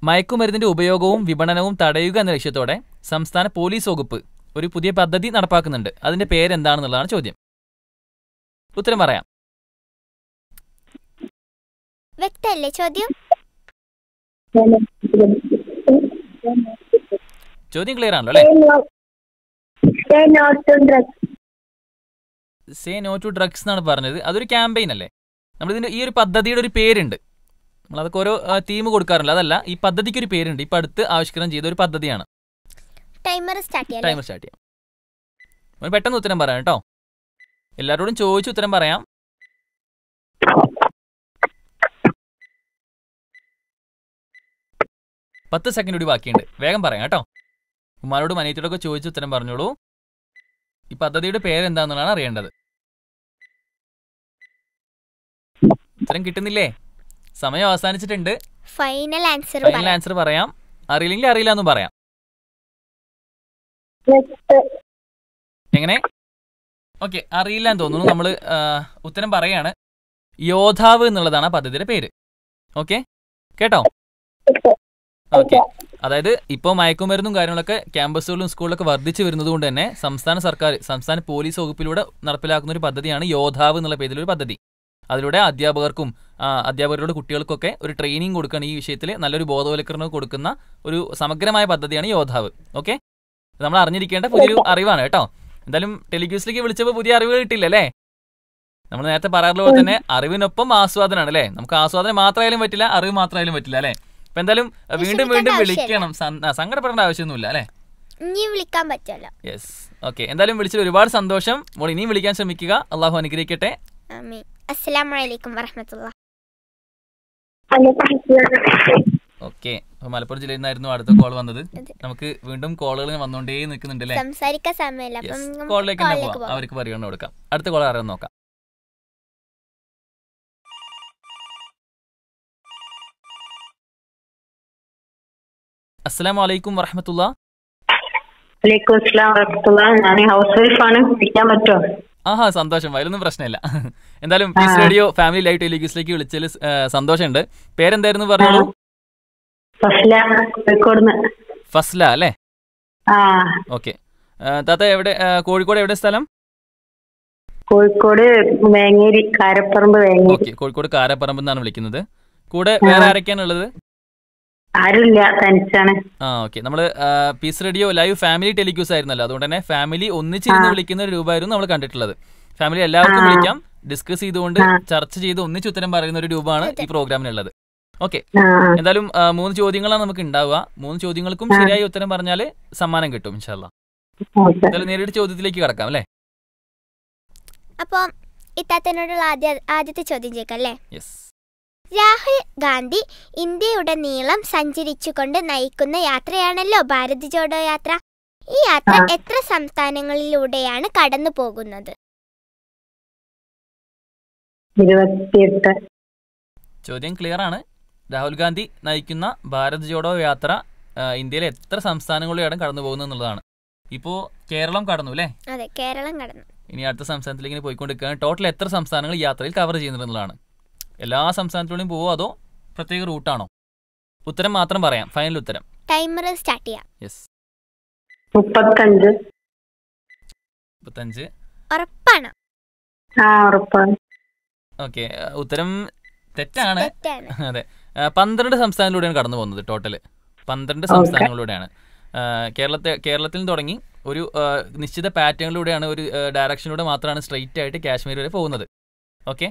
മയക്കുമരുന്നിന്റെ ഉപയോഗവും വിപണനവും തടയുക എന്ന ലക്ഷ്യത്തോടെ സംസ്ഥാന പോലീസ് വകുപ്പ് ഒരു പുതിയ പദ്ധതി നടപ്പാക്കുന്നുണ്ട് അതിന്റെ പേരെന്താണെന്നുള്ളതാണ് ചോദ്യം ഉത്തരം പറയാം ചോദ്യം ചോദ്യം ക്ലിയർ ആണല്ലോ അല്ലേ സേ നോ ടു ഡ്രഗ്സ് എന്നാണ് പറഞ്ഞത് അതൊരു ക്യാമ്പയിൻ അല്ലേ നമ്മളിതിൻ്റെ ഈ ഒരു പദ്ധതിയുടെ ഒരു പേരുണ്ട് അതൊക്കെ ഓരോ തീം കൊടുക്കാറില്ല അതല്ല ഈ പദ്ധതിക്ക് ഒരു പേരുണ്ട് ഇപ്പൊ അടുത്ത് ആവിഷ്കരണം ചെയ്ത ഒരു പദ്ധതിയാണ് ടൈമർ സ്റ്റാർട്ട് ടൈമർ സ്റ്റാർട്ട് ചെയ്യാം പെട്ടെന്ന് ഉത്തരം പറയാം കേട്ടോ എല്ലാവരോടും ചോദിച്ചു ഉത്തരം പറയാം പത്ത് സെക്കൻഡ് കൂടി ബാക്കിയുണ്ട് വേഗം പറയാം കേട്ടോ ഉമ്മാരോടും അനിയത്തോടൊക്കെ ചോദിച്ചു ഉത്തരം പറഞ്ഞോളൂ ഈ പദ്ധതിയുടെ പേരെന്താന്നുള്ളതാണ് അറിയേണ്ടത് ഉത്തരം കിട്ടുന്നില്ലേ സമയം അവസാനിച്ചിട്ടുണ്ട് ഫൈനൽ ആൻസർ ഫൈനൽ ആൻസർ പറയാം അറിയില്ലെങ്കിൽ അറിയില്ല എന്നും പറയാം എങ്ങനെ ഓക്കെ അറിയില്ല എന്ന് തോന്നുന്നു നമ്മൾ ഉത്തരം പറയാണ് യോധാവ് എന്നുള്ളതാണ് ആ പദ്ധതിയുടെ പേര് ഓക്കെ കേട്ടോ ഓക്കെ അതായത് ഇപ്പോൾ മയക്കുമരുന്നും കാര്യങ്ങളൊക്കെ ക്യാമ്പസുകളിലും സ്കൂളിലൊക്കെ വർദ്ധിച്ചു വരുന്നത് കൊണ്ട് തന്നെ സംസ്ഥാന സർക്കാർ സംസ്ഥാന പോലീസ് വകുപ്പിലൂടെ നടപ്പിലാക്കുന്ന ഒരു പദ്ധതിയാണ് യോദ്ധാവ് എന്നുള്ള പേരിലൊരു പദ്ധതി അതിലൂടെ അധ്യാപകർക്കും അധ്യാപകരുടെ കുട്ടികൾക്കൊക്കെ ഒരു ട്രെയിനിങ് കൊടുക്കണം ഈ വിഷയത്തിൽ നല്ലൊരു ബോധവൽക്കരണം കൊടുക്കുന്ന ഒരു സമഗ്രമായ പദ്ധതിയാണ് യോദ്ധാവ് ഓക്കെ നമ്മൾ അറിഞ്ഞിരിക്കേണ്ട പുതിയൊരു അറിവാണ് കേട്ടോ എന്തായാലും ടെലിക്യൂസിലേക്ക് വിളിച്ചപ്പോൾ പുതിയ അറിവ് കിട്ടില്ല അല്ലേ നമ്മൾ നേരത്തെ പറയാറുള്ള പോലെ തന്നെ അറിവിനൊപ്പം ആസ്വാദനമാണ് അല്ലേ നമുക്ക് ആസ്വാദനം മാത്രമായാലും പറ്റില്ല അറിവ് മാത്രമായാലും പറ്റില്ല അല്ലേ അപ്പൊ എന്തായാലും വീണ്ടും വീണ്ടും വിളിക്കണം സങ്കടപ്പെടേണ്ട ആവശ്യമൊന്നുമില്ല അല്ലേ ഇനി വിളിക്കാൻ പറ്റുമല്ലോ യെസ് ഓക്കെ എന്തായാലും വിളിച്ചത് ഒരുപാട് സന്തോഷം മോൾ ഇനിയും വിളിക്കാൻ ശ്രമിക്കുക അള്ളാഹു അനുഗ്രഹിക്കട്ടെ മലപ്പുറം ജില്ലയിൽ നിന്നായിരുന്നു അടുത്ത കോൾ വന്നത് നമുക്ക് വീണ്ടും കോളുകൾ വന്നോണ്ടേ നിൽക്കുന്നുണ്ട് അല്ലേ കോളിലേക്ക് അവർക്ക് പരിഗണന കൊടുക്കാം അടുത്ത കോൾ ആരാന്ന് നോക്കാം അസ്സലാം വലൈക്കും വറഹമത്തുള്ള വലൈക്കും അസ്സലാം വറഹമത്തുള്ള ഞാൻ ഹൗസ് വൈഫ് ആണ് വിളിക്കാൻ പറ്റുമോ ആഹാ സന്തോഷം അതിലൊന്നും പ്രശ്നമില്ല എന്തായാലും പീസ് റേഡിയോ ഫാമിലി ലൈവ് ടെലിഗ്യൂസിലേക്ക് വിളിച്ചതിൽ സന്തോഷമുണ്ട് പേരെന്തായിരുന്നു പറഞ്ഞോളൂ ഫസ്ല അല്ലേ ഓക്കെ താത്ത എവിടെ കോഴിക്കോട് എവിടെ സ്ഥലം കോഴിക്കോട് വേങ്ങേരി കാരപ്പറമ്പ് വേങ്ങേരി ഓക്കെ കോഴിക്കോട് കാരപ്പറമ്പ് എന്നാണ് വിളിക്കുന്നത് കൂടെ വേറെ ആരൊക്കെയാണുള്ളത് ആ നമ്മള് peace radio live family telequiz ആയിരുന്നല്ലോ അതുകൊണ്ട് തന്നെ ഫാമിലി ഒന്നിച്ചിരുന്ന് വിളിക്കുന്ന ഒരു രൂപമായിരുന്നു നമ്മൾ കണ്ടിട്ടുള്ളത് ഫാമിലി എല്ലാവർക്കും വിളിക്കാം ഡിസ്കസ് ചെയ്തുകൊണ്ട് ചർച്ച ചെയ്ത് ഒന്നിച്ച് ഉത്തരം പറയുന്ന ഒരു രൂപമാണ് ഈ പ്രോഗ്രാമിനുള്ളത് ഓക്കെ എന്തായാലും മൂന്ന് ചോദ്യങ്ങളാണ് നമുക്ക് ഉണ്ടാവുക മൂന്ന് ചോദ്യങ്ങൾക്കും ശരിയായി ഉത്തരം പറഞ്ഞാൽ സമ്മാനം കിട്ടും ഇൻഷാല്ല എന്തായാലും നേരിട്ട് ചോദ്യത്തിലേക്ക് കടക്കാം അല്ലേ അപ്പോൾ ഇത്താത്തനോടുള്ള ആദ്യ ആദ്യത്തെ ചോദ്യം ചോദിക്കാം അല്ലേ യെസ് രാഹുൽ ഗാന്ധി ഇന്ത്യയുടെ നീളം സഞ്ചരിച്ചുകൊണ്ട് നയിക്കുന്ന യാത്രയാണല്ലോ ഭാരത് ജോഡോ യാത്ര ഈ യാത്ര എത്ര സംസ്ഥാനങ്ങളിലൂടെയാണ് കടന്നു പോകുന്നത് ചോദ്യം ക്ലിയർ ആണ് രാഹുൽ ഗാന്ധി നയിക്കുന്ന ഭാരത് ജോഡോ യാത്ര ഇന്ത്യയിലെ എത്ര സംസ്ഥാനങ്ങളിലൂടെയാണ് കടന്നു പോകുന്നത് എന്നുള്ളതാണ് ഇപ്പോ കേരളം കടന്നു അല്ലേ അതെ കേരളം കടന്നു ഇനി അടുത്ത സംസ്ഥാനത്തിലേക്ക് പോയിക്കൊണ്ടിരിക്കുകയാണ് ടോട്ടൽ എത്ര സംസ്ഥാനങ്ങൾ യാത്രയിൽ കവർ ചെയ്യുന്നുണ്ടെന്നുള്ളതാണ് എല്ലാ സംസ്ഥാനത്തിലൂടെയും പോവോ അതോ പ്രത്യേക റൂട്ടാണോ ഉത്തരം മാത്രം പറയാം ഫൈനൽ ഉത്തരം ടൈമർ സ്റ്റാർട്ട് ചെയ്യാം യെസ് മുപ്പത്തഞ്ച് മുപ്പത്തഞ്ച് ഉറപ്പാണ് ഓക്കെ ഉത്തരം തെറ്റാണ് അതെ പന്ത്രണ്ട് സംസ്ഥാനത്തിലൂടെയാണ് കടന്നു പോകുന്നത് ടോട്ടല് പന്ത്രണ്ട് സംസ്ഥാനങ്ങളിലൂടെയാണ് കേരളത്തെ കേരളത്തിൽ തുടങ്ങി ഒരു നിശ്ചിത പാറ്റേണിലൂടെയാണ് ഒരു ഡയറക്ഷനിലൂടെ മാത്രമാണ് സ്ട്രെയിറ്റ് ആയിട്ട് കാശ്മീർ വരെ പോകുന്നത് ഓക്കെ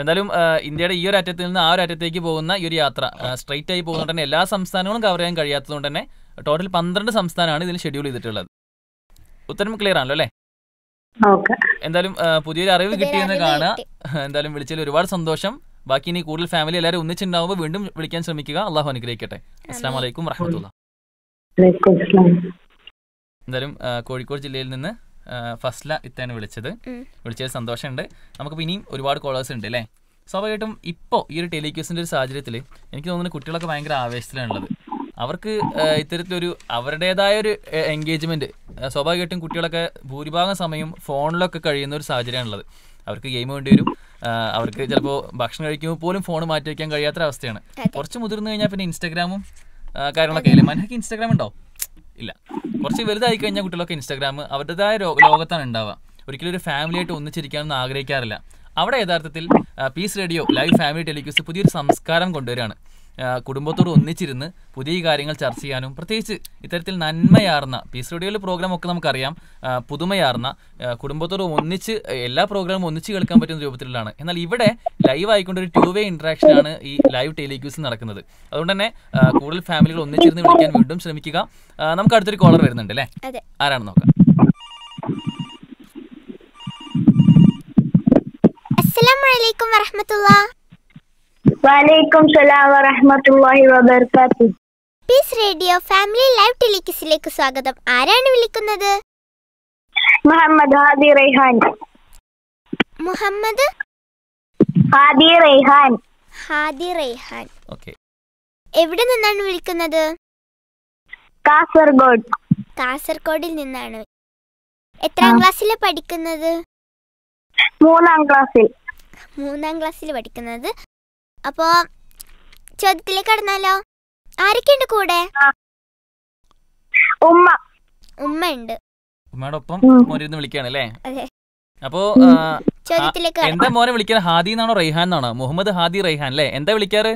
എന്തായാലും ഇന്ത്യയുടെ ഈ ഒരു അറ്റത്തിൽ നിന്ന് ആ ഒരു അറ്റത്തേക്ക് പോകുന്ന ഈ ഒരു യാത്ര സ്ട്രെയിറ്റ് ആയി പോകുന്നത് തന്നെ എല്ലാ സംസ്ഥാനങ്ങളും കവർ ചെയ്യാൻ കഴിയാത്തതുകൊണ്ട് തന്നെ ടോട്ടൽ പന്ത്രണ്ട് സംസ്ഥാനമാണ് ഇതിൽ ഷെഡ്യൂൾ ചെയ്തിട്ടുള്ളത് ഉത്തരം ക്ലിയർ ആണല്ലോ അല്ലേ എന്തായാലും പുതിയൊരു അറിവ് കിട്ടിയെന്ന് കാണുക എന്തായാലും വിളിച്ചതിൽ ഒരുപാട് സന്തോഷം ബാക്കി ഇനി കൂടുതൽ ഫാമിലി എല്ലാവരും ഒന്നിച്ചുണ്ടാവുമ്പോൾ വീണ്ടും വിളിക്കാൻ ശ്രമിക്കുക അള്ളാഹു അനുഗ്രഹിക്കട്ടെ അസ്സാം വലൈക്കും വറഹമത്തുള്ള എന്തായാലും കോഴിക്കോട് ജില്ലയിൽ നിന്ന് ഫസ്ല ഇത്താണ് വിളിച്ചത് വിളിച്ചത് സന്തോഷമുണ്ട് നമുക്കിപ്പോൾ ഇനിയും ഒരുപാട് കോളേഴ്സ് ഉണ്ട് അല്ലേ സ്വാഭാവികമായിട്ടും ഇപ്പോൾ ഈ ഒരു ടെലിക്യൂസിൻ്റെ ഒരു സാഹചര്യത്തിൽ എനിക്ക് തോന്നുന്നു കുട്ടികളൊക്കെ ഭയങ്കര ആവേശത്തിലാണുള്ളത് അവർക്ക് ഇത്തരത്തിലൊരു അവരുടേതായ ഒരു എൻഗേജ്മെന്റ് സ്വാഭാവികമായിട്ടും കുട്ടികളൊക്കെ ഭൂരിഭാഗം സമയം ഫോണിലൊക്കെ കഴിയുന്ന ഒരു സാഹചര്യമാണുള്ളത് അവർക്ക് ഗെയിം വേണ്ടി വരും അവർക്ക് ചിലപ്പോൾ ഭക്ഷണം കഴിക്കുമ്പോൾ പോലും ഫോൺ മാറ്റി വയ്ക്കാൻ കഴിയാത്ത അവസ്ഥയാണ് കുറച്ച് മുതിർന്നു കഴിഞ്ഞാൽ പിന്നെ ഇൻസ്റ്റാഗ്രാമും കാര്യങ്ങളൊക്കെ അല്ലേ മനസ്സിലേക്ക് ഇൻസ്റ്റാഗ്രാം ഉണ്ടോ ഇല്ല കുറച്ച് വലുതായി കഴിഞ്ഞാൽ കുട്ടികളൊക്കെ ഇൻസ്റ്റാഗ്രാം അവരുടേതായ ലോകത്താണ് ഉണ്ടാവുക ഒരിക്കലും ഒരു ഫാമിലിയായിട്ട് ഒന്നിച്ചിരിക്കാമെന്ന് ആഗ്രഹിക്കാറില്ല അവിടെ യഥാർത്ഥത്തിൽ peace radio live family telequiz പുതിയൊരു സംസ്കാരം കൊണ്ടുവരികയാണ് കുടുംബത്തോട് ഒന്നിച്ചിരുന്ന് പുതിയ കാര്യങ്ങൾ ചർച്ച ചെയ്യാനും പ്രത്യേകിച്ച് ഇത്തരത്തിൽ നന്മയാർന്ന പീസ് റേഡിയോയിലെ പ്രോഗ്രാം ഒക്കെ നമുക്കറിയാം പുതുമയാർന്ന കുടുംബത്തോട് ഒന്നിച്ച് എല്ലാ പ്രോഗ്രാമും ഒന്നിച്ച് കേൾക്കാൻ പറ്റുന്ന രൂപത്തിലുള്ളതാണ് എന്നാൽ ഇവിടെ ലൈവ് ആയിക്കൊണ്ട് ഒരു ടു വേ ഇൻട്രാക്ഷൻ ആണ് ഈ ലൈവ് ടെലിക്യൂസ് നടക്കുന്നത് അതുകൊണ്ട് തന്നെ കൂടുതൽ ഫാമിലികൾ ഒന്നിച്ചിരുന്ന് വിളിക്കാൻ വീണ്ടും ശ്രമിക്കുക നമുക്ക് അടുത്തൊരു കോളർ വരുന്നുണ്ട് അല്ലേ ആരാണ് നോക്കാം അസ്സലാമലൈക്കും വറഹമത്തുള്ള വലൈക്കും സലാം വറഹമത്തല്ലാഹി വബർക്കാത്തു പീസ് റേഡിയോ ഫാമിലി ലൈവ് ടെലിക്കിസിലേക്ക് സ്വാഗതം ആരാണ് വിളിക്കുന്നത് മുഹമ്മദ് ഹാദി റൈഹാൻ മുഹമ്മദ് ഹാദി റൈഹാൻ ഹാദി റൈഹാൻ ഓക്കേ എവിടെ നിന്നാണ് വിളിക്കുന്നത് കാസർഗോഡ് കാസർഗോഡിൽ നിന്നാണ് എത്രാം ക്ലാസ്സിലെ പഠിക്കുന്നത് മൂന്നാം ക്ലാസ്സിൽ മൂന്നാം ക്ലാസ്സിൽ പഠിക്കുന്നത് അപ്പോ ചോദ്യത്തിലേക്ക് കടന്നാലോ ആരൊക്കെയുണ്ട് കൂടെ ഉമ്മ ഉമ്മ ഉണ്ട് ഉമ്മയുടെ ഒപ്പം മോനിരുന്ന് വിളിക്കാണ് അല്ലേ അപ്പോ എന്താ മോനെ വിളിക്കാൻ ഹാദി എന്നാണോ റൈഹാൻ എന്നാണോ മുഹമ്മദ് ഹാദി റൈഹാൻ അല്ലേ എന്താ വിളിക്കാറ്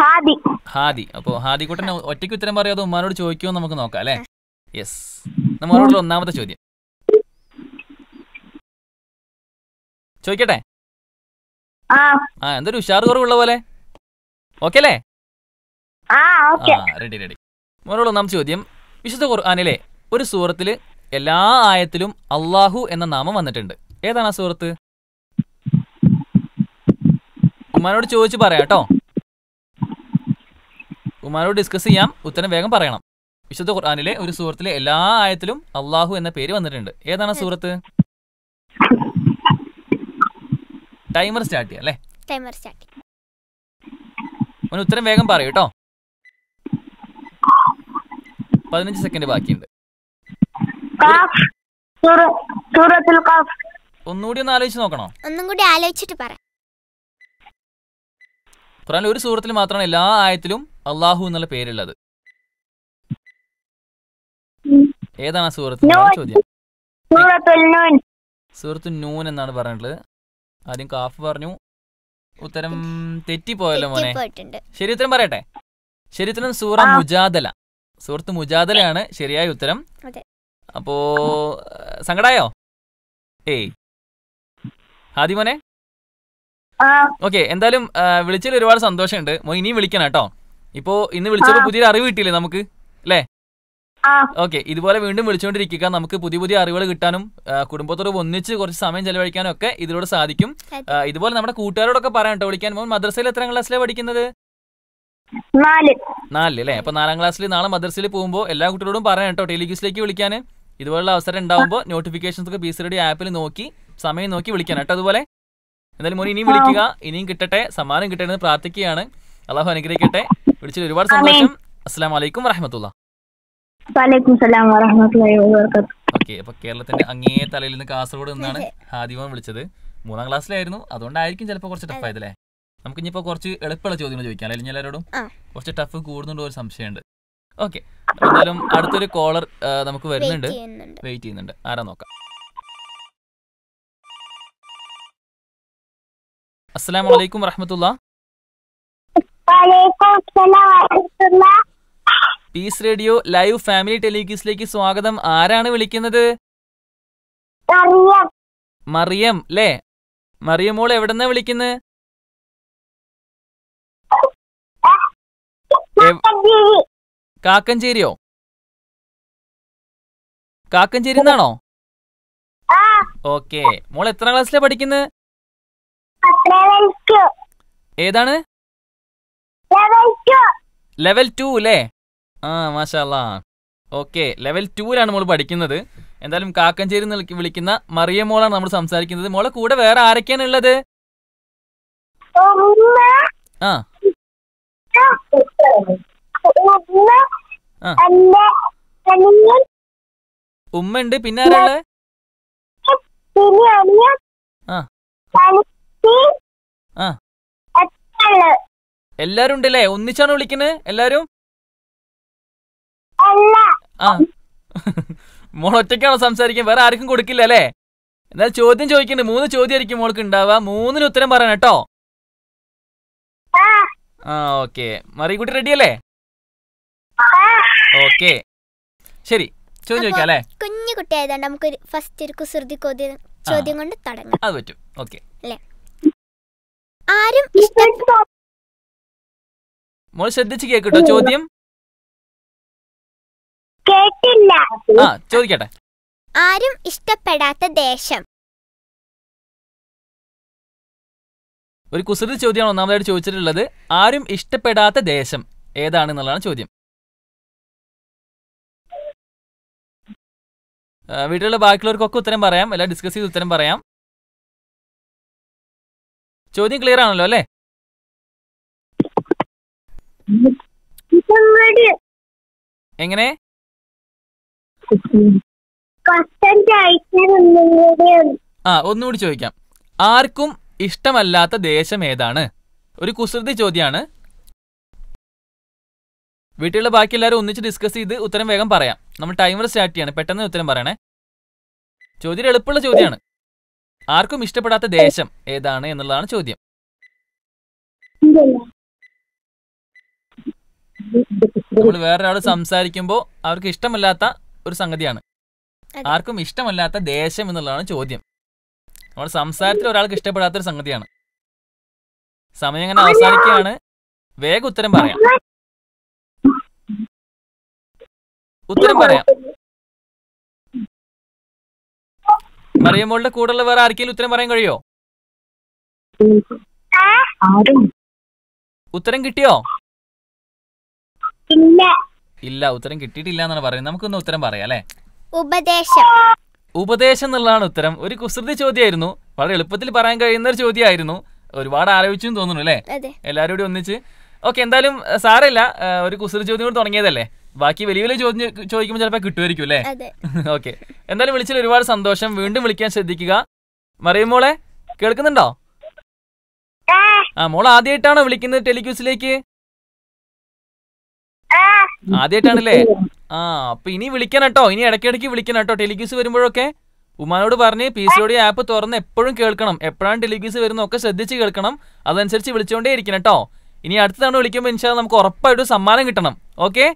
ഹാദി ഹാദി അപ്പോ ഹാദി കുട്ടൻ ഒറ്റയ്ക്ക് ഉത്തരം പറയാതെ ഉമ്മാനോട് ചോദിക്കുമോ നമുക്ക് നോക്കാം അല്ലേ യെസ് നമ്മളോടുള്ള ഒന്നാമത്തെ ചോദ്യം ചോദിക്കട്ടെ ആ എന്തൊരു ഉഷാർ കുറവുള്ള പോലെ ഓക്കെ അല്ലേ റെഡി റെഡി മോനോളൂ ഒന്നാം ചോദ്യം വിശുദ്ധ ഖുർആാനിലെ ഒരു സൂറത്തില് എല്ലാ ആയത്തിലും അള്ളാഹു എന്ന നാമം വന്നിട്ടുണ്ട് ഏതാണ് ആ സൂറത്ത് ഉമ്മാനോട് ചോദിച്ചു പറയാം കേട്ടോ ഉമ്മാനോട് ഡിസ്കസ് ചെയ്യാം ഉത്തരം വേഗം പറയണം വിശുദ്ധ ഖുർആാനിലെ ഒരു സൂറത്തിലെ എല്ലാ ആയത്തിലും അള്ളാഹു എന്ന പേര് വന്നിട്ടുണ്ട് ഏതാണ് സൂറത്ത് ടൈമർ സ്റ്റാർട്ട് ചെയ്യാം അല്ലേ ടൈമർ സ്റ്റാർട്ട് മോൻ ഉത്തരം വേഗം പറയൂ കേട്ടോ പതിനഞ്ച് സെക്കൻഡ് ബാക്കിയുണ്ട് ഒന്നുകൂടി ഒന്ന് ആലോചിച്ച് നോക്കണോ ഒന്നും കൂടി ആലോചിച്ചിട്ട് പറ ഖുറാനിൽ ഒരു സൂറത്തിൽ മാത്രമാണ് എല്ലാ ആയത്തിലും അള്ളാഹു എന്നുള്ള പേരുള്ളത് ഏതാണ് ആ സൂറത്ത് ചോദ്യം സൂറത്തു നൂൻ എന്നാണ് പറഞ്ഞിട്ടുള്ളത് ആദ്യം കാഫ് പറഞ്ഞു ഉത്തരം തെറ്റിപ്പോയല്ലോ മോനെ ശരി ഉത്തരം പറയട്ടെ ശരി ഉത്തരം സൂറ മുജാദല സുഹൃത്ത് മുജാദലയാണ് ശരിയായ ഉത്തരം അപ്പോ സങ്കടായോ ഏയ് ഹാദി മോനെ ഓക്കെ എന്തായാലും വിളിച്ചതിൽ ഒരുപാട് സന്തോഷമുണ്ട് മോ ഇനിയും വിളിക്കണം കേട്ടോ ഇപ്പോ ഇന്ന് വിളിച്ചപ്പോ പുതിയൊരു അറിവ് കിട്ടിയില്ലേ നമുക്ക് അല്ലേ ഓക്കെ ഇതുപോലെ വീണ്ടും വിളിച്ചുകൊണ്ടിരിക്കുക നമുക്ക് പുതിയ പുതിയ അറിവുകൾ കിട്ടാനും കുടുംബത്തോട് ഒന്നിച്ച് കുറച്ച് സമയം ചെലവഴിക്കാനും ഒക്കെ ഇതിലൂടെ സാധിക്കും ഇതുപോലെ നമ്മുടെ കൂട്ടുകാരോടൊക്കെ പറയാം കേട്ടോ വിളിക്കാൻ മോൻ മദ്രസയിൽ എത്ര ക്ലാസ്സിലാണ് പഠിക്കുന്നത് നാല് അല്ലേ അപ്പൊ നാലാം ക്ലാസ്സിൽ നാളെ മദ്രസയിൽ പോകുമ്പോൾ എല്ലാ കുട്ടികളോടും പറയാം കേട്ടോ ടെലിഗ്യൂസിലേക്ക് വിളിക്കാൻ ഇതുപോലുള്ള അവസരം ഉണ്ടാവുമ്പോൾ നോട്ടിഫിക്കേഷൻസ് ഒക്കെ ബി സി ഡി ആപ്പിൽ നോക്കി സമയം നോക്കി വിളിക്കാൻ കേട്ടോ അതുപോലെ എന്തായാലും മോൻ ഇനിയും വിളിക്കുക ഇനിയും കിട്ടട്ടെ സമ്മാനം കിട്ടണമെന്ന് പ്രാർത്ഥിക്കുകയാണ് അള്ളാഹു അനുഗ്രഹിക്കട്ടെ വിളിച്ചിട്ട് ഒരുപാട് സന്തോഷം അസ്സാം വലൈക്കും വരഹമത്തുള്ള വലൈക്കും സലാം വബറകാതുഹു ഓക്കെ അപ്പോൾ കേരളത്തിന്റെ അങ്ങേ തലയിൽ നിന്ന് കാസർഗോഡ് നിന്നാണ് ഹാദിമ വിളിച്ചത് മൂന്നാം ക്ലാസ്സിലായിരുന്നു അതുകൊണ്ടായിരിക്കും ചിലപ്പോൾ കുറച്ച് ടഫ് ആയതല്ലേ നമുക്ക് ഇനിയിപ്പോ കുറച്ച് എളുപ്പമുള്ള ചോദ്യങ്ങൾ ചോദിക്കാം അല്ലെങ്കിൽ എല്ലാവരോടും കുറച്ച് ടഫ് കൂടുന്നുണ്ടോ ഒരു സംശയമുണ്ട് ഓക്കെ എന്തായാലും അടുത്തൊരു കോളർ നമുക്ക് വരുന്നുണ്ട് വെയിറ്റ് ചെയ്യുന്നുണ്ട് ആരാ നോക്കാം വലൈക്കും വറഹമത്തുള്ള പീസ് റേഡിയോ ലൈവ് ഫാമിലി ടെലിക്യൂസിലേക്ക് സ്വാഗതം ആരാണ് വിളിക്കുന്നത് മറിയം ലേ മറിയം മോൾ എവിടെന്നാ വിളിക്കുന്നത് കാക്കഞ്ചേരിയോ കാക്കഞ്ചേരി എന്നാണോ ഓക്കെ മോൾ എത്ര ക്ലാസ്സിലാ പഠിക്കുന്നത് ഏതാണ് ലെവൽ ടു അല്ലേ ആ മാഷാല്ലാ ഓക്കെ ലെവൽ ടൂലാണ് മോള് പഠിക്കുന്നത് എന്തായാലും കാക്കഞ്ചേരി വിളിക്കുന്ന മറിയ മോളാണ് നമ്മൾ സംസാരിക്കുന്നത് മോളെ കൂടെ വേറെ ആരൊക്കെയാണ് ഉള്ളത് ആ ഉമ്മ ഉണ്ട് പിന്നെ ആരാള് എല്ലാരും ഉണ്ടല്ലേ ഒന്നിച്ചാണ് വിളിക്കുന്നത് എല്ലാരും ആ മോൾ ഒറ്റയ്ക്കാണോ സംസാരിക്കാൻ വേറെ ആർക്കും കൊടുക്കില്ല അല്ലേ എന്നാൽ ചോദ്യം ചോദിക്കണ്ട് മൂന്ന് ചോദ്യം ആയിരിക്കും മോൾക്ക് ഉണ്ടാവുക മൂന്നിന് ഉത്തരം പറയണം കേട്ടോ ആ ഓക്കെ മറികുട്ടി റെഡി അല്ലേ ഓക്കെ ശരി ചോദ്യം ചോദിക്കാം അല്ലേ കുഞ്ഞു കുട്ടി കുട്ടിയായതുകൊണ്ട് നമുക്ക് ഫസ്റ്റ് ഒരു കുസൃതി ചോദ്യം കൊണ്ട് തുടങ്ങാം അത് പറ്റും ഓക്കെ അല്ലേ ആരും മോൾ ശ്രദ്ധിച്ച് കേക്കട്ടോ ചോദ്യം കേട്ടില്ല ആ ചോദിക്കട്ടെ ആരും ഇഷ്ടപ്പെടാത്ത ദേശം ഒരു കുസൃതി ചോദ്യമാണ് ഒന്നാമതായിട്ട് ചോദിച്ചിട്ടുള്ളത് ആരും ഇഷ്ടപ്പെടാത്ത ദേശം ഏതാണെന്നുള്ളതാണ് ചോദ്യം വീട്ടിലുള്ള ബാക്കിയുള്ളവർക്കൊക്കെ ഉത്തരം പറയാം എല്ലാം ഡിസ്കസ് ചെയ്ത് ഉത്തരം പറയാം ചോദ്യം ക്ലിയർ ആണല്ലോ അല്ലേ എങ്ങനെ ആ ഒന്നുകൂടി ചോദിക്കാം ആർക്കും ഇഷ്ടമല്ലാത്ത ദേശം ഏതാണ് ഒരു കുസൃതി ചോദ്യമാണ് വീട്ടിലുള്ള ബാക്കി എല്ലാവരും ഒന്നിച്ച് ഡിസ്കസ് ചെയ്ത് ഉത്തരം വേഗം പറയാം നമ്മൾ ടൈമർ സ്റ്റാർട്ട് ചെയ്യാണ് പെട്ടെന്ന് ഉത്തരം പറയണേ ചോദ്യം എളുപ്പമുള്ള ചോദ്യമാണ് ആർക്കും ഇഷ്ടപ്പെടാത്ത ദേശം ഏതാണ് എന്നുള്ളതാണ് ചോദ്യം നമ്മൾ വേറൊരാൾ സംസാരിക്കുമ്പോൾ അവർക്ക് ഇഷ്ടമല്ലാത്ത ഒരു സംഗതിയാണ് ആർക്കും ഇഷ്ടമല്ലാത്ത ദേശം എന്നുള്ളതാണ് ചോദ്യം നമ്മുടെ സംസാരത്തിൽ ഒരാൾക്ക് ഇഷ്ടപ്പെടാത്ത ഒരു സംഗതിയാണ് സമയം ഇങ്ങനെ അവസാനിക്കുകയാണ് വേഗം ഉത്തരം പറയാം ഉത്തരം പറയാം മറിയമ്മളുടെ കൂടെയുള്ള വേറെ ആർക്കെങ്കിലും ഉത്തരം പറയാൻ കഴിയോ ഉത്തരം കിട്ടിയോ ഇല്ല ഉത്തരം കിട്ടിയിട്ടില്ല എന്നാണ് പറയുന്നത് നമുക്കൊന്ന് ഉത്തരം പറയാം അല്ലേ ഉപദേശം ഉപദേശം എന്നുള്ളതാണ് ഉത്തരം ഒരു കുസൃതി ചോദ്യമായിരുന്നു വളരെ എളുപ്പത്തിൽ പറയാൻ കഴിയുന്ന ഒരു ചോദ്യമായിരുന്നു ഒരുപാട് ആലോചിച്ചു തോന്നുന്നു അല്ലേ എല്ലാവരും കൂടി ഒന്നിച്ച് ഓക്കെ എന്തായാലും സാരമില്ല ഒരു കുസൃതി ചോദ്യം കൂടി തുടങ്ങിയതല്ലേ ബാക്കി വലിയ വലിയ ചോദ്യം ചോദിക്കുമ്പോൾ ചിലപ്പോൾ കിട്ടുമായിരിക്കും അല്ലേ ഓക്കെ എന്തായാലും വിളിച്ചാൽ ഒരുപാട് സന്തോഷം വീണ്ടും വിളിക്കാൻ ശ്രദ്ധിക്കുക മോളെ കേൾക്കുന്നുണ്ടോ ആ മോൾ ആദ്യമായിട്ടാണോ വിളിക്കുന്നത് ടെലിക്യൂസിലേക്ക് ആദ്യായിട്ടാണല്ലേ ആ അപ്പൊ ഇനി വിളിക്കണം കേട്ടോ ഇനി ഇടയ്ക്കിടയ്ക്ക് വിളിക്കണം കേട്ടോ ടെലിഗ്യൂസ് വരുമ്പോഴൊക്കെ ഉമാനോട് പറഞ്ഞ് പി സി ഒടി ആപ്പ് തുറന്ന് എപ്പോഴും കേൾക്കണം എപ്പോഴാണ് ടെലിഗ്യൂസ് വരുന്ന ഒക്കെ ശ്രദ്ധിച്ച് കേൾക്കണം അതനുസരിച്ച് വിളിച്ചോണ്ടേ ഇരിക്കണം കേട്ടോ ഇനി അടുത്ത തവണ വിളിക്കുമ്പോൾ ഇൻഷാ നമുക്ക് ഉറപ്പായിട്ട് സമ്മാനം കിട്ടണം ഓക്കെ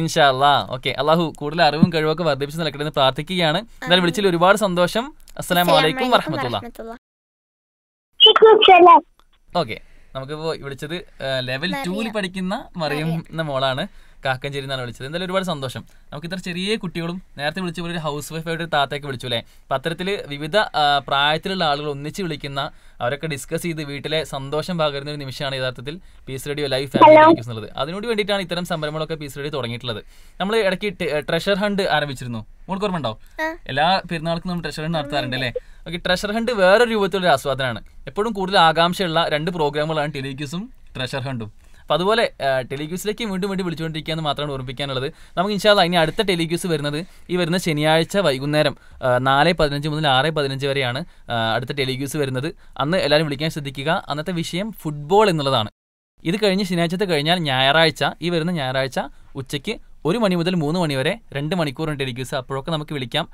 ഇൻഷാല്ലാ ഓക്കെ അള്ളാഹു കൂടുതൽ അറിവും കഴിവൊക്കെ വർദ്ധിപ്പിച്ച് എന്ന് പ്രാർത്ഥിക്കുകയാണ് എന്നാലും വിളിച്ചതിൽ ഒരുപാട് സന്തോഷം അസ്സലാമലൈക്കും വറഹമത്തുള്ള ഓക്കെ നമുക്കിപ്പോ വിളിച്ചത് ലെവൽ ടൂവിൽ പഠിക്കുന്ന മറിയം എന്ന മോളാണ് കാക്കഞ്ചേരി എന്നാണ് വിളിച്ചത് എന്തായാലും ഒരുപാട് സന്തോഷം നമുക്ക് ഇത്ര ചെറിയ കുട്ടികളും നേരത്തെ വിളിച്ച പോലെ ഒരു ഹൗസ് വൈഫായിട്ട് ഒരു താത്തയൊക്കെ വിളിച്ചു അല്ലേ അപ്പം അത്തരത്തിൽ വിവിധ പ്രായത്തിലുള്ള ആളുകൾ ഒന്നിച്ച് വിളിക്കുന്ന അവരൊക്കെ ഡിസ്കസ് ചെയ്ത് വീട്ടിലെ സന്തോഷം പകരുന്ന ഒരു നിമിഷമാണ് യഥാർത്ഥത്തിൽ പീസ് റേഡിയോ ലൈവ് ഫാമിലി എന്നുള്ളത് അതിനോട് വേണ്ടിയിട്ടാണ് ഇത്തരം സംരംഭങ്ങളൊക്കെ പീസ് റേഡിയോ തുടങ്ങിയിട്ടുള്ളത് നമ്മൾ ഇടയ്ക്ക് ട്രഷർ ഹണ്ട് ആരംഭിച്ചിരുന്നു മോൾക്ക് ഓർമ്മ ഉണ്ടാവും എല്ലാ പെരുന്നാൾക്കും നമ്മൾ ട്രഷർ ഹണ്ട് നടത്താറുണ്ട് അല്ലേ ഓക്കെ ട്രഷർ ഹണ്ട് വേറൊരു രൂപത്തിലുള്ള ആസ്വാദനമാണ് എപ്പോഴും കൂടുതൽ ആകാംക്ഷയുള്ള രണ്ട് പ്രോഗ്രാമുകളാണ് ടെലിവിക്യൂസും ട്രഷർ ഹണ്ടും അപ്പോൾ അതുപോലെ ടെലിക്യൂസിലേക്ക് വീണ്ടും വീണ്ടും വിളിച്ചുകൊണ്ടിരിക്കുകയെന്ന് മാത്രമാണ് ഓർമ്മിപ്പിക്കാനുള്ളത് നമുക്ക് ഇൻഷാല്ല ഇനി അടുത്ത ടെലിക്യൂസ് വരുന്നത് ഈ വരുന്ന ശനിയാഴ്ച വൈകുന്നേരം നാല് പതിനഞ്ച് മുതൽ ആറ് പതിനഞ്ച് വരെയാണ് അടുത്ത ടെലിക്യൂസ് വരുന്നത് അന്ന് എല്ലാവരും വിളിക്കാൻ ശ്രദ്ധിക്കുക അന്നത്തെ വിഷയം ഫുട്ബോൾ എന്നുള്ളതാണ് ഇത് കഴിഞ്ഞ് ശനിയാഴ്ചത്തെ കഴിഞ്ഞാൽ ഞായറാഴ്ച ഈ വരുന്ന ഞായറാഴ്ച ഉച്ചയ്ക്ക് ഒരു മണി മുതൽ മൂന്ന് മണി വരെ രണ്ട് മണിക്കൂറുണ്ട് ടെലിക്യൂസ് അപ്പോഴൊക്കെ നമുക്ക് വിളിക്കാം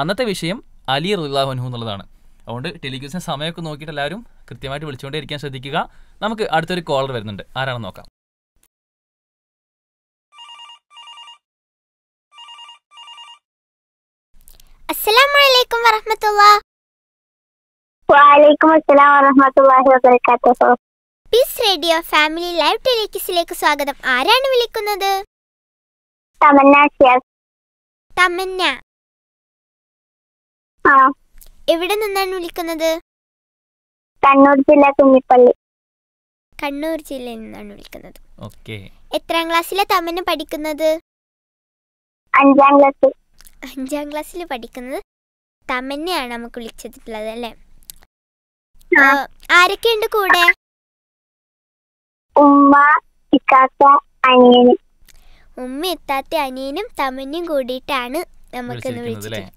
അന്നത്തെ വിഷയം അലി റുല്ലാഹുൻഹു എന്നുള്ളതാണ് അതുകൊണ്ട് ടെലിഗ്യൂസിൻ്റെ സമയമൊക്കെ നോക്കിയിട്ട് എല്ലാവരും കൃത്യമായിട്ട് വിളിച്ചുകൊണ്ടേ ഇരിക്കാൻ ശ്രദ്ധിക്കുക നമുക്ക് അടുത്തൊരു കോളർ വരുന്നുണ്ട് ആരാണെന്ന് നോക്കാം പീസ് റേഡിയോ ഫാമിലി ലൈവ് ടെലികിസിലേക്ക് സ്വാഗതം ആരാണ് വിളിക്കുന്നത് തമന്ന എവിടെ നിന്നാണ് വിളിക്കുന്നത് കണ്ണൂർ ജില്ല കുഞ്ഞിപ്പള്ളി കണ്ണൂർ ജില്ലയിൽ നിന്നാണ് വിളിക്കുന്നത് എത്രാം ക്ലാസ്സിലെ തമന് പഠിക്കുന്നത് അഞ്ചാം ക്ലാസ് അഞ്ചാം ക്ലാസ്സിൽ പഠിക്കുന്നത് തമന്നെയാണ് നമുക്ക് വിളിച്ചിട്ടുള്ളത് അല്ലേ ആരൊക്കെയുണ്ട് കൂടെ ഉമ്മ ഇക്കാത്ത അനിയന് ഉമ്മ എത്താത്ത അനിയനും തമന്നും കൂടിയിട്ടാണ് നമുക്ക്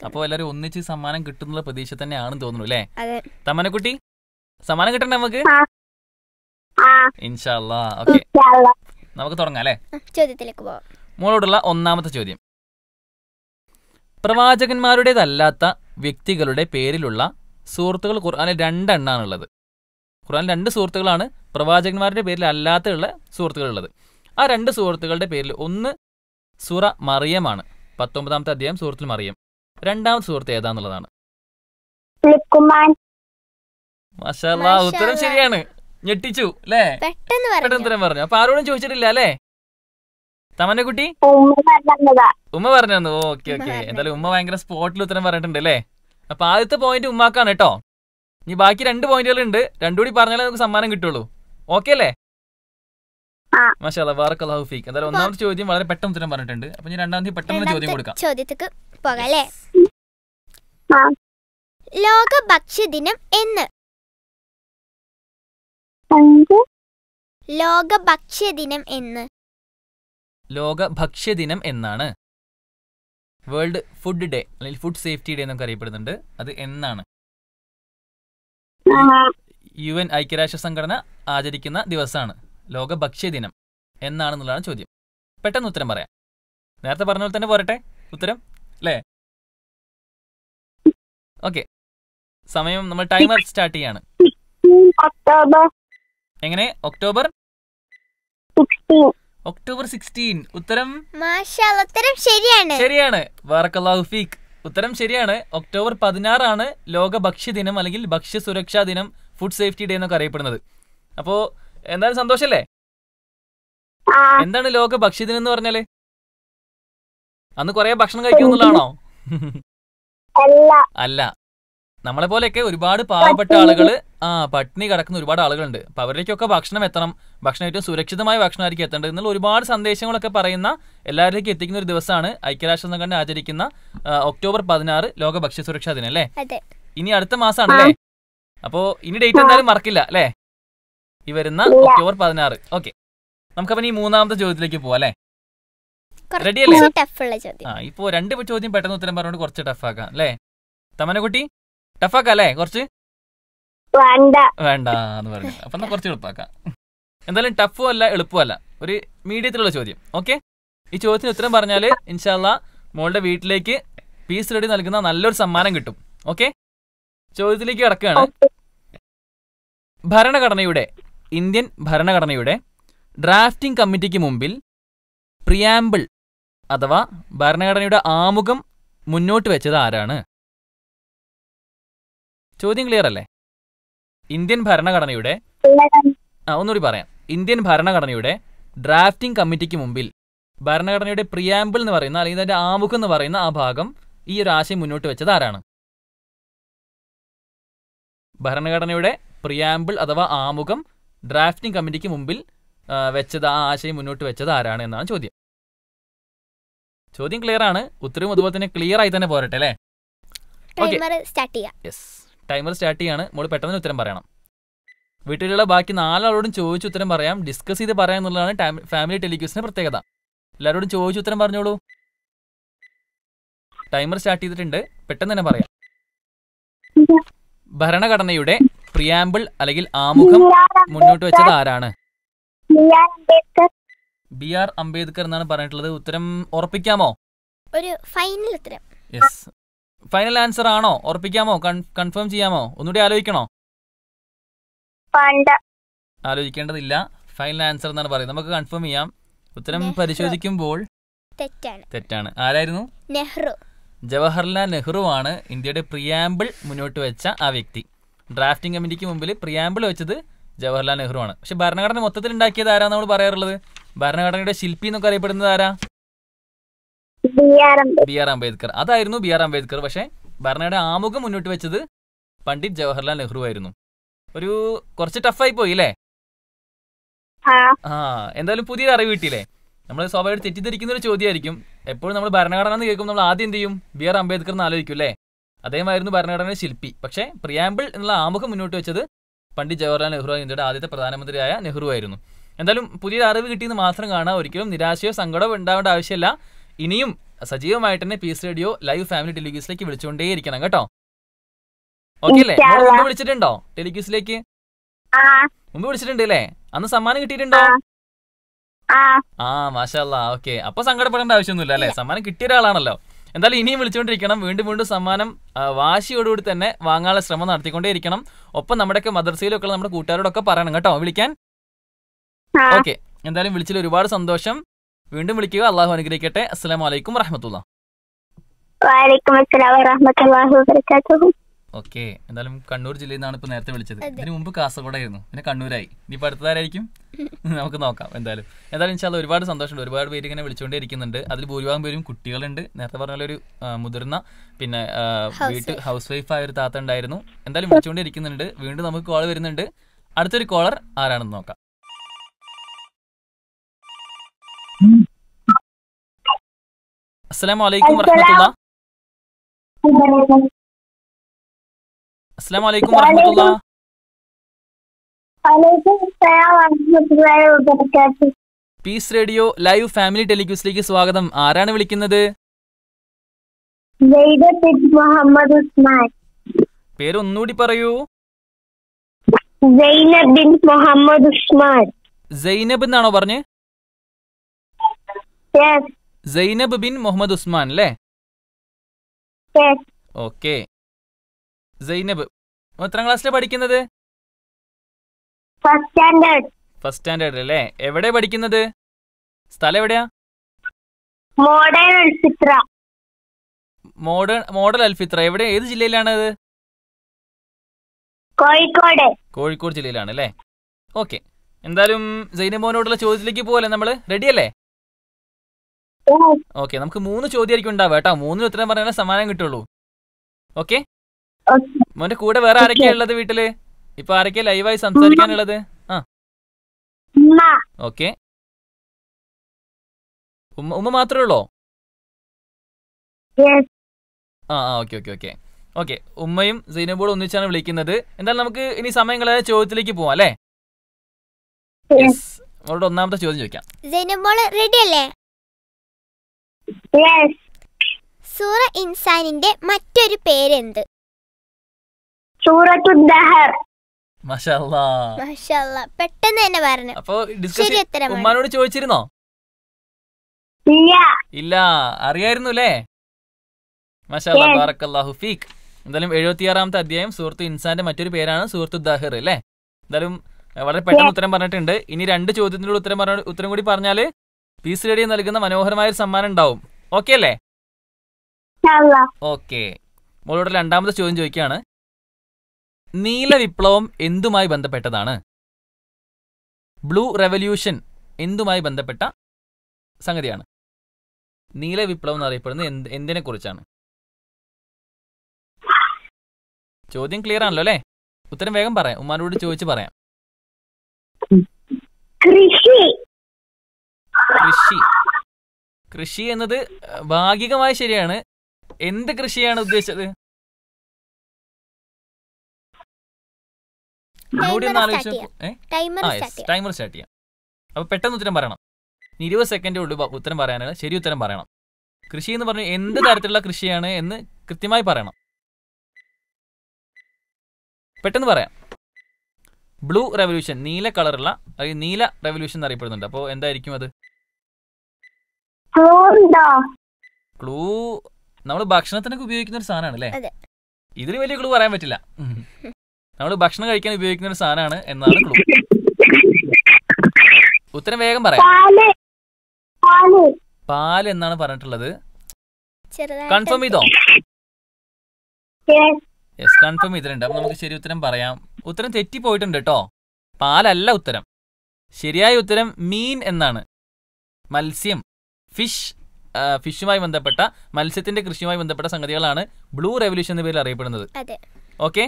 അപ്പോൾ എല്ലാവരും ഒന്നിച്ച് സമ്മാനം കിട്ടുന്നുള്ള പ്രതീക്ഷ തന്നെയാണെന്ന് തോന്നുന്നു അല്ലേ തമനക്കുട്ടി സമ്മാനം കിട്ടണ്ടേ നമുക്ക് ഇൻഷാല്ലാ ഓക്കെ നമുക്ക് തുടങ്ങാം അല്ലെ ചോദ്യത്തിലേക്ക് പോവാം മോളോടുള്ള ഒന്നാമത്തെ ചോദ്യം പ്രവാചകന്മാരുടേതല്ലാത്ത വ്യക്തികളുടെ പേരിലുള്ള സുഹൃത്തുക്കൾ ഖുർആാനിൽ രണ്ടെണ്ണാണുള്ളത് ഖുർആാനിൽ രണ്ട് സുഹൃത്തുക്കളാണ് പ്രവാചകന്മാരുടെ പേരിൽ അല്ലാത്തുള്ള സുഹൃത്തുക്കളുള്ളത് ആ രണ്ട് സുഹൃത്തുക്കളുടെ പേരിൽ ഒന്ന് സുറ മറിയമാണ് പത്തൊമ്പതാമത്തെ അധ്യായം സുഹൃത്തിൽ മറിയം രണ്ടാമത്തെ സുഹൃത്ത് ഏതാന്നുള്ളതാണ് മഷാല്ലാ ഉത്തരം ശരിയാണ് ഞെട്ടിച്ചു അല്ലേ പെട്ടെന്ന് ഉത്തരം പറഞ്ഞു അപ്പൊ ആരോടും ചോദിച്ചിട്ടില്ല അല്ലേ തമന്റെ കുട്ടി ഉമ്മ പറഞ്ഞു തന്നു ഓക്കെ ഓക്കെ എന്തായാലും ഉമ്മ ഭയങ്കര സ്പോട്ടിൽ ഉത്തരം പറഞ്ഞിട്ടുണ്ട് അല്ലേ അപ്പൊ ആദ്യത്തെ പോയിന്റ് ഉമ്മാക്കാണ് കേട്ടോ ഇനി ബാക്കി രണ്ട് പോയിന്റുകൾ ഉണ്ട് രണ്ടുകൂടി പറഞ്ഞാലേ നമുക്ക് സമ്മാനം കിട്ടുള്ളൂ ഓക്കെ അല്ലേ മഷാല ബാറക്കല്ലാഹു ഫീക്ക് എന്തായാലും ഒന്നാമത്തെ ചോദ്യം വളരെ പെട്ടെന്ന് ഉത്തരം പറഞ്ഞിട്ടുണ്ട് അപ്പൊ ഞാൻ രണ്ടാമത്തെ പെട്ടെന്ന് ചോദ്യം കൊടുക്കാം ചോദ്യത്തിക്ക് പോകാം ലോക ഭക്ഷ്യദിനം എന്ന് ലോക ഭക്ഷ്യദിനം എന്ന് ലോക ഭക്ഷ്യദിനം എന്നാണ് വേൾഡ് ഫുഡ് ഡേ അല്ലെങ്കിൽ ഫുഡ് സേഫ്റ്റി ഡേ എന്നൊക്കെ അറിയപ്പെടുന്നുണ്ട് അത് എന്നാണ് യു എൻ ഐക്യരാഷ്ട്ര സംഘടന ആചരിക്കുന്ന ദിവസമാണ് ലോക ഭക്ഷ്യദിനം എന്നാണെന്നുള്ളതാണ് ചോദ്യം പെട്ടെന്ന് ഉത്തരം പറയാം നേരത്തെ പറഞ്ഞ പോലെ തന്നെ പോരട്ടെ ഉത്തരം അല്ലേ ഓക്കെ സമയം നമ്മൾ ടൈമർ സ്റ്റാർട്ട് ചെയ്യാണ് എങ്ങനെ ഒക്ടോബർ ഒക്ടോബർ സിക്സ്റ്റീൻ ഉത്തരം ഉത്തരം ശരിയാണ് ശരിയാണ് വാറക്കല്ലാഹുഫീഖ് ഉത്തരം ശരിയാണ് ഒക്ടോബർ പതിനാറാണ് ലോക ഭക്ഷ്യ ദിനം അല്ലെങ്കിൽ ഭക്ഷ്യ സുരക്ഷാ ദിനം ഫുഡ് സേഫ്റ്റി ഡേ എന്നൊക്കെ അറിയപ്പെടുന്നത് അപ്പോ എന്താണ് സന്തോഷല്ലേ എന്താണ് ലോക ഭക്ഷ്യ ദിനം എന്ന് പറഞ്ഞാല് അന്ന് കൊറേ ഭക്ഷണം കഴിക്കുന്നുള്ളതാണോ അല്ല നമ്മളെ പോലെയൊക്കെ ഒരുപാട് പാവപ്പെട്ട ആളുകള് ആ പട്ടിണി കിടക്കുന്ന ഒരുപാട് ആളുകളുണ്ട് അപ്പൊ അവരിലേക്കൊക്കെ ഭക്ഷണം എത്തണം ഭക്ഷണം ഏറ്റവും സുരക്ഷിതമായ ആയിരിക്കും എത്തേണ്ടത് എന്നുള്ള ഒരുപാട് സന്ദേശങ്ങളൊക്കെ പറയുന്ന എല്ലാവരിലേക്കും എത്തിക്കുന്ന ഒരു ദിവസമാണ് ഐക്യരാഷ്ട്ര സംഘടന ആചരിക്കുന്ന ഒക്ടോബർ പതിനാറ് ലോക ഭക്ഷ്യ സുരക്ഷാ ദിനം അല്ലേ ഇനി അടുത്ത മാസമാണ് അല്ലേ അപ്പോ ഇനി ഡേറ്റ് എന്തായാലും മറക്കില്ല അല്ലേ ഈ വരുന്ന ഒക്ടോബർ പതിനാറ് ഓക്കെ നമുക്കപ്പം ഈ മൂന്നാമത്തെ ചോദ്യത്തിലേക്ക് പോവാം അല്ലേ റെഡി അല്ലേ ആ ഇപ്പോ രണ്ട് ചോദ്യം പെട്ടെന്ന് ഉത്തരം പറഞ്ഞുകൊണ്ട് കുറച്ച് ടഫാക്കാം അല്ലേ തമനക്കുട്ടി ടഫാക്കാം അല്ലേ കുറച്ച് വേണ്ട പറഞ്ഞു അപ്പൊ കുറച്ച് എളുപ്പാക്കാം എന്തായാലും ടഫും അല്ല എളുപ്പമല്ല ഒരു മീഡിയത്തിലുള്ള ചോദ്യം ഓക്കെ ഈ ചോദ്യത്തിന് ഉത്തരം പറഞ്ഞാല് ഇൻഷാല്ല മോളുടെ വീട്ടിലേക്ക് പീസ് റെഡി നൽകുന്ന നല്ലൊരു സമ്മാനം കിട്ടും ഓക്കെ ചോദ്യത്തിലേക്ക് കിടക്കുകയാണ് ഭരണഘടനയുടെ ഇന്ത്യൻ ഭരണഘടനയുടെ ഡ്രാഫ്റ്റിംഗ് കമ്മിറ്റിക്ക് മുമ്പിൽ പ്രിയാമ്പിൾ അഥവാ ഭരണഘടനയുടെ ആമുഖം മുന്നോട്ട് വെച്ചത് ആരാണ് ചോദ്യം ക്ലിയർ അല്ലേ ഇന്ത്യൻ ഭരണഘടനയുടെ ആ ഒന്നുകൂടി പറയാം ഇന്ത്യൻ ഭരണഘടനയുടെ ഡ്രാഫ്റ്റിംഗ് കമ്മിറ്റിക്ക് മുമ്പിൽ ഭരണഘടനയുടെ പ്രിയാമ്പിൾ എന്ന് പറയുന്ന അല്ലെങ്കിൽ അതിന്റെ ആമുഖം എന്ന് പറയുന്ന ആ ഭാഗം ഈ ഒരു ആശയം മുന്നോട്ട് വെച്ചത് ആരാണ് ഭരണഘടനയുടെ പ്രിയാമ്പിൾ അഥവാ ആമുഖം ഡ്രാഫ്റ്റിംഗ് കമ്മിറ്റിക്ക് മുമ്പിൽ വെച്ചത് ആ ആശയം മുന്നോട്ട് വെച്ചത് ആരാണ് എന്നാണ് ചോദ്യം ചോദ്യം ക്ലിയർ ആണ് ഉത്തരവും അതുപോലെ തന്നെ ക്ലിയർ ആയി തന്നെ പോരട്ടെ അല്ലേ സ്റ്റാർട്ട് ചെയ്യാം യെസ് ടൈമർ സ്റ്റാർട്ട് ചെയ്യാണ് മോള് പെട്ടെന്ന് ഉത്തരം പറയണം വീട്ടിലുള്ള ബാക്കി നാലാളോടും ചോദിച്ചു ഉത്തരം പറയാം ഡിസ്കസ് ചെയ്ത് പറയാം എന്നുള്ളതാണ് ഫാമിലി ടെലിക്യൂസിന്റെ പ്രത്യേകത എല്ലാവരോടും ചോദിച്ചു ഉത്തരം പറഞ്ഞോളൂ ടൈമർ സ്റ്റാർട്ട് ചെയ്തിട്ടുണ്ട് പെട്ടെന്ന് തന്നെ പറയാം ഭരണഘടനയുടെ പ്രിയാമ്പിൾ അല്ലെങ്കിൽ ആമുഖം മുന്നോട്ട് വെച്ചത് ആരാണ് ബി ആർ അംബേദ്കർ എന്നാണ് പറഞ്ഞിട്ടുള്ളത് ഉത്തരം ഉറപ്പിക്കാമോ ഒരു ഫൈനൽ ഉത്തരം യെസ് ഫൈനൽ ആൻസർ ആണോ ഉറപ്പിക്കാമോ കൺഫേം ചെയ്യാമോ ഒന്നുകൂടി ആലോചിക്കണോ ആലോചിക്കേണ്ടതില്ല ഫൈനൽ ആൻസർ എന്നാണ് പറയുന്നത് നമുക്ക് കൺഫേം ചെയ്യാം ഉത്തരം പരിശോധിക്കുമ്പോൾ തെറ്റാണ് തെറ്റാണ് ആരായിരുന്നു നെഹ്റു ജവഹർലാൽ നെഹ്റു ആണ് ഇന്ത്യയുടെ പ്രിയാമ്പിൾ മുന്നോട്ട് വെച്ച ആ വ്യക്തി ഡ്രാഫ്റ്റിംഗ് കമ്മിറ്റിക്ക് മുമ്പിൽ പ്രിയാമ്പിൾ വെച്ചത് ജവഹർലാൽ നെഹ്റു ആണ് പക്ഷെ ഭരണഘടന മൊത്തത്തിൽ ഉണ്ടാക്കിയത് ആരാ നമ്മൾ പറയാറുള്ളത് ഭരണഘടനയുടെ ശില്പി എന്നൊക്കെ അറിയപ്പെടുന്നത് ആരാ ബി ആർ അംബേദ്കർ അതായിരുന്നു ബി ആർ അംബേദ്കർ പക്ഷേ ഭരണയുടെ ആമുഖം മുന്നോട്ട് വെച്ചത് പണ്ഡിറ്റ് ജവഹർലാൽ നെഹ്റു ആയിരുന്നു ഒരു കുറച്ച് ടഫായി പോയി അല്ലേ ആ എന്തായാലും പുതിയൊരു അറിവ് കിട്ടിയില്ലേ നമ്മൾ സ്വാഭാവികമായിട്ട് തെറ്റിദ്ധരിക്കുന്ന ഒരു ചോദ്യമായിരിക്കും എപ്പോഴും നമ്മൾ ഭരണഘടന എന്ന് കേൾക്കുമ്പോൾ നമ്മൾ ആദ്യം എന്ത് ചെയ്യും ബി ആർ അംബേദ്കർ എന്ന് ആലോചിക്കും അല്ലേ അദ്ദേഹമായിരുന്നു ഭരണഘടനയുടെ ശില്പി പക്ഷേ പ്രിയാമ്പിൾ എന്നുള്ള ആമുഖം മുന്നോട്ട് വെച്ചത് പണ്ഡിറ്റ് ജവഹർലാൽ നെഹ്റു ഇന്ത്യയുടെ ആദ്യത്തെ പ്രധാനമന്ത്രിയായ നെഹ്റു ആയിരുന്നു എന്തായാലും പുതിയ അറിവ് കിട്ടിയെന്ന് മാത്രം കാണാം ഒരിക്കലും നിരാശയോ സങ്കടമോ ഉണ്ടാവേണ്ട ആവശ്യമില്ല ഇനിയും സജീവമായിട്ട് തന്നെ പീസ് റേഡിയോ ലൈവ് ഫാമിലി ടെലിഗ്യൂസിലേക്ക് വിളിച്ചുകൊണ്ടേയിരിക്കണം കേട്ടോ ഓക്കെ അല്ലേ മുമ്പ് വിളിച്ചിട്ടുണ്ടോ ടെലിഗ്യൂസിലേക്ക് മുമ്പ് വിളിച്ചിട്ടുണ്ട് അല്ലേ അന്ന് സമ്മാനം കിട്ടിയിട്ടുണ്ടോ ആ മാഷല്ല ഓക്കെ അപ്പൊ സങ്കടപ്പെടേണ്ട ആവശ്യമൊന്നുമില്ല അല്ലേ സമ്മാനം കിട്ടിയ ഒരാളാണല്ലോ എന്തായാലും ഇനിയും വിളിച്ചുകൊണ്ടിരിക്കണം വീണ്ടും വീണ്ടും സമ്മാനം വാശിയോടുകൂടി തന്നെ വാങ്ങാനുള്ള ശ്രമം നടത്തിക്കൊണ്ടേയിരിക്കണം ഒപ്പം നമ്മുടെയൊക്കെ മദർസയിലൊക്കെ നമ്മുടെ കൂട്ടുകാരോടൊക്കെ പറയണം കേട്ടോ വിളിക്കാൻ ഓക്കെ എന്തായാലും വിളിച്ചതിൽ ഒരുപാട് സന്തോഷം വീണ്ടും വിളിക്കുക അള്ളാഹു അനുഗ്രഹിക്കട്ടെ അസ്സാം വലൈക്കും വാഹമത്തുള്ള ഓക്കെ എന്തായാലും കണ്ണൂർ ജില്ലയിൽ നിന്നാണ് ഇപ്പൊ നേരത്തെ വിളിച്ചത് ഇതിനു മുമ്പ് കാസർഗോഡായിരുന്നു പിന്നെ കണ്ണൂരായി ഇപ്പൊ അടുത്തതാരായിരിക്കും നമുക്ക് നോക്കാം എന്തായാലും എന്തായാലും ഇൻഷാല്ല ഒരുപാട് സന്തോഷമുണ്ട് ഒരുപാട് പേര് ഇങ്ങനെ വിളിച്ചുകൊണ്ടേ ഇരിക്കുന്നുണ്ട് അതിൽ ഭൂരിഭാഗം പേരും കുട്ടികളുണ്ട് നേരത്തെ പറഞ്ഞ ഒരു മുതിർന്ന പിന്നെ വീട്ട് ഹൗസ് വൈഫ് ആയ ഒരു താത്ത ഉണ്ടായിരുന്നു എന്തായാലും വിളിച്ചുകൊണ്ടേ ഇരിക്കുന്നുണ്ട് വീണ്ടും നമുക്ക് കോൾ വരുന്നുണ്ട് അടുത്തൊരു കോളർ ആരാണെന്ന് നോക്കാം അസ്സലാമു അലൈക്കും السلام അസ്സലാമു അലൈക്കും الله പീസ് റേഡിയോ ലൈവ് ഫാമിലി ടെലിക്യൂസിലേക്ക് സ്വാഗതം ആരാണ് വിളിക്കുന്നത് മുഹമ്മദ് ഉസ്മാൻ പേര് ഒന്നുകൂടി പറയൂ മുഹമ്മദ് ഉസ്മാൻ സൈനബ് എന്നാണോ പറഞ്ഞ് സൈനബ് ബിൻ മുഹമ്മദ് ഉസ്മാൻ അല്ലേ ഓക്കെ സൈനബ് എത്രാം ക്ലാസ്സിലെ പഠിക്കുന്നത് ഫസ്റ്റ് സ്റ്റാൻഡേർഡ് ഫസ്റ്റ് സ്റ്റാൻഡേർഡ് അല്ലേ എവിടെ പഠിക്കുന്നത് സ്ഥലം എവിടെയാ modern Alfitrah modern model Alfitrah എവിടെ ഏത് ജില്ലയിലാണ് അത് കോഴിക്കോട് കോഴിക്കോട് ജില്ലയിലാണ് അല്ലേ ഓക്കെ എന്തായാലും ജൈനമോനോടുള്ള ചോദ്യത്തിലേക്ക് പോവല്ലേ നമ്മള് റെഡിയല്ലേ ഓക്കെ നമുക്ക് മൂന്ന് ചോദ്യമായിരിക്കും ഉണ്ടാവുക കേട്ടോ മൂന്നിന് ഉത്തരം പറയാനേ സമ്മാനം കിട്ടുള്ളൂ ഓക്കെ മോന്റെ കൂടെ വേറെ ആരൊക്കെയാ ഉള്ളത് വീട്ടില് ഇപ്പൊ ആരൊക്കെയാ ലൈവായി സംസാരിക്കാനുള്ളത് ആ ഓക്കെ ഉമ്മ ഉമ്മ മാത്രമേ ഉള്ളോ ആ ആ ഓക്കെ ഓക്കെ ഓക്കെ ഓക്കെ ഉമ്മയും സൈനബോളും ഒന്നിച്ചാണ് വിളിക്കുന്നത് എന്തായാലും നമുക്ക് ഇനി സമയം ചോദ്യത്തിലേക്ക് പോവാം അല്ലേ അവളുടെ ഒന്നാമത്തെ ചോദ്യം ചോദിക്കാം റെഡി അല്ലേ സൂറ ഇൻസാനിന്റെ മറ്റൊരു പേരെന്ത് സൂറത്തു ദഹർ പെട്ടെന്ന് തന്നെ പറഞ്ഞു അപ്പൊ ഉമ്മാനോട് ചോദിച്ചിരുന്നോ ഇല്ല അറിയായിരുന്നു അല്ലേ മഷാല്ലാഹു ഫീഖ് എന്തായാലും എഴുപത്തിയാറാമത്തെ അധ്യായം സുഹൃത്തു ഇൻസാന്റെ മറ്റൊരു പേരാണ് സുഹൃത്തു ദഹർ അല്ലേ എന്തായാലും വളരെ പെട്ടെന്ന് ഉത്തരം പറഞ്ഞിട്ടുണ്ട് ഇനി രണ്ട് ചോദ്യത്തിനുള്ള ഉത്തരം പറഞ്ഞ ഉത്തരം കൂടി പറഞ്ഞാല് പി സ്റ്റഡി നൽകുന്ന മനോഹരമായ ഒരു സമ്മാനം ഉണ്ടാവും ഓക്കെ അല്ലേ ഓക്കെ മോളോട് രണ്ടാമത്തെ ചോദ്യം ചോദിക്കുകയാണ് നീല വിപ്ലവം എന്തുമായി ബന്ധപ്പെട്ടതാണ് ബ്ലൂ റെവല്യൂഷൻ എന്തുമായി ബന്ധപ്പെട്ട സംഗതിയാണ് നീല വിപ്ലവം എന്നറിയപ്പെടുന്നത് എന്ത് എന്തിനെ കുറിച്ചാണ് ചോദ്യം ക്ലിയർ ആണല്ലോ അല്ലേ ഉത്തരം വേഗം പറയാം ഉമ്മാനോട് ചോദിച്ച് പറയാം കൃഷി കൃഷി കൃഷി എന്നത് ഭാഗികമായി ശരിയാണ് എന്ത് കൃഷിയാണ് ഉദ്ദേശിച്ചത് ടൈമർ സ്റ്റാർട്ട് ചെയ്യാം അപ്പൊ പെട്ടെന്ന് ഉത്തരം പറയണം ഇരുപത് സെക്കൻഡേ ഉള്ളൂ ഉത്തരം പറയാനാണ് ശരി ഉത്തരം പറയണം കൃഷി എന്ന് പറഞ്ഞു എന്ത് തരത്തിലുള്ള കൃഷിയാണ് എന്ന് കൃത്യമായി പറയണം പെട്ടെന്ന് പറയാം ബ്ലൂ റെവല്യൂഷൻ നീല കളറുള്ള അതായത് നീല റെവല്യൂഷൻ എന്നറിയപ്പെടുന്നുണ്ട് അപ്പോൾ എന്തായിരിക്കും അത് ക്ലൂ നമ്മൾ ഭക്ഷണത്തിനൊക്കെ ഉപയോഗിക്കുന്ന ഒരു സാധനമാണ് അല്ലേ ഇതിന് വലിയ ക്ലൂ പറയാൻ പറ്റില്ല നമ്മൾ ഭക്ഷണം കഴിക്കാൻ ഉപയോഗിക്കുന്ന ഒരു സാധനമാണ് എന്നാണ് ക്ലൂ ഉത്തരം വേഗം പറയാം പാൽ എന്നാണ് പറഞ്ഞിട്ടുള്ളത് കൺഫേം ചെയ്തോ യെസ് കൺഫേം ചെയ്തിട്ടുണ്ട് അപ്പൊ നമുക്ക് ശരി ഉത്തരം പറയാം ഉത്തരം തെറ്റി പോയിട്ടുണ്ട് കേട്ടോ പാലല്ല ഉത്തരം ശരിയായ ഉത്തരം മീൻ എന്നാണ് മത്സ്യം ഫിഷ് ഫിഷുമായി ബന്ധപ്പെട്ട മത്സ്യത്തിന്റെ കൃഷിയുമായി ബന്ധപ്പെട്ട സംഗതികളാണ് ബ്ലൂ റെവല്യൂഷൻ എന്ന പേരിൽ അറിയപ്പെടുന്നത് ഓക്കെ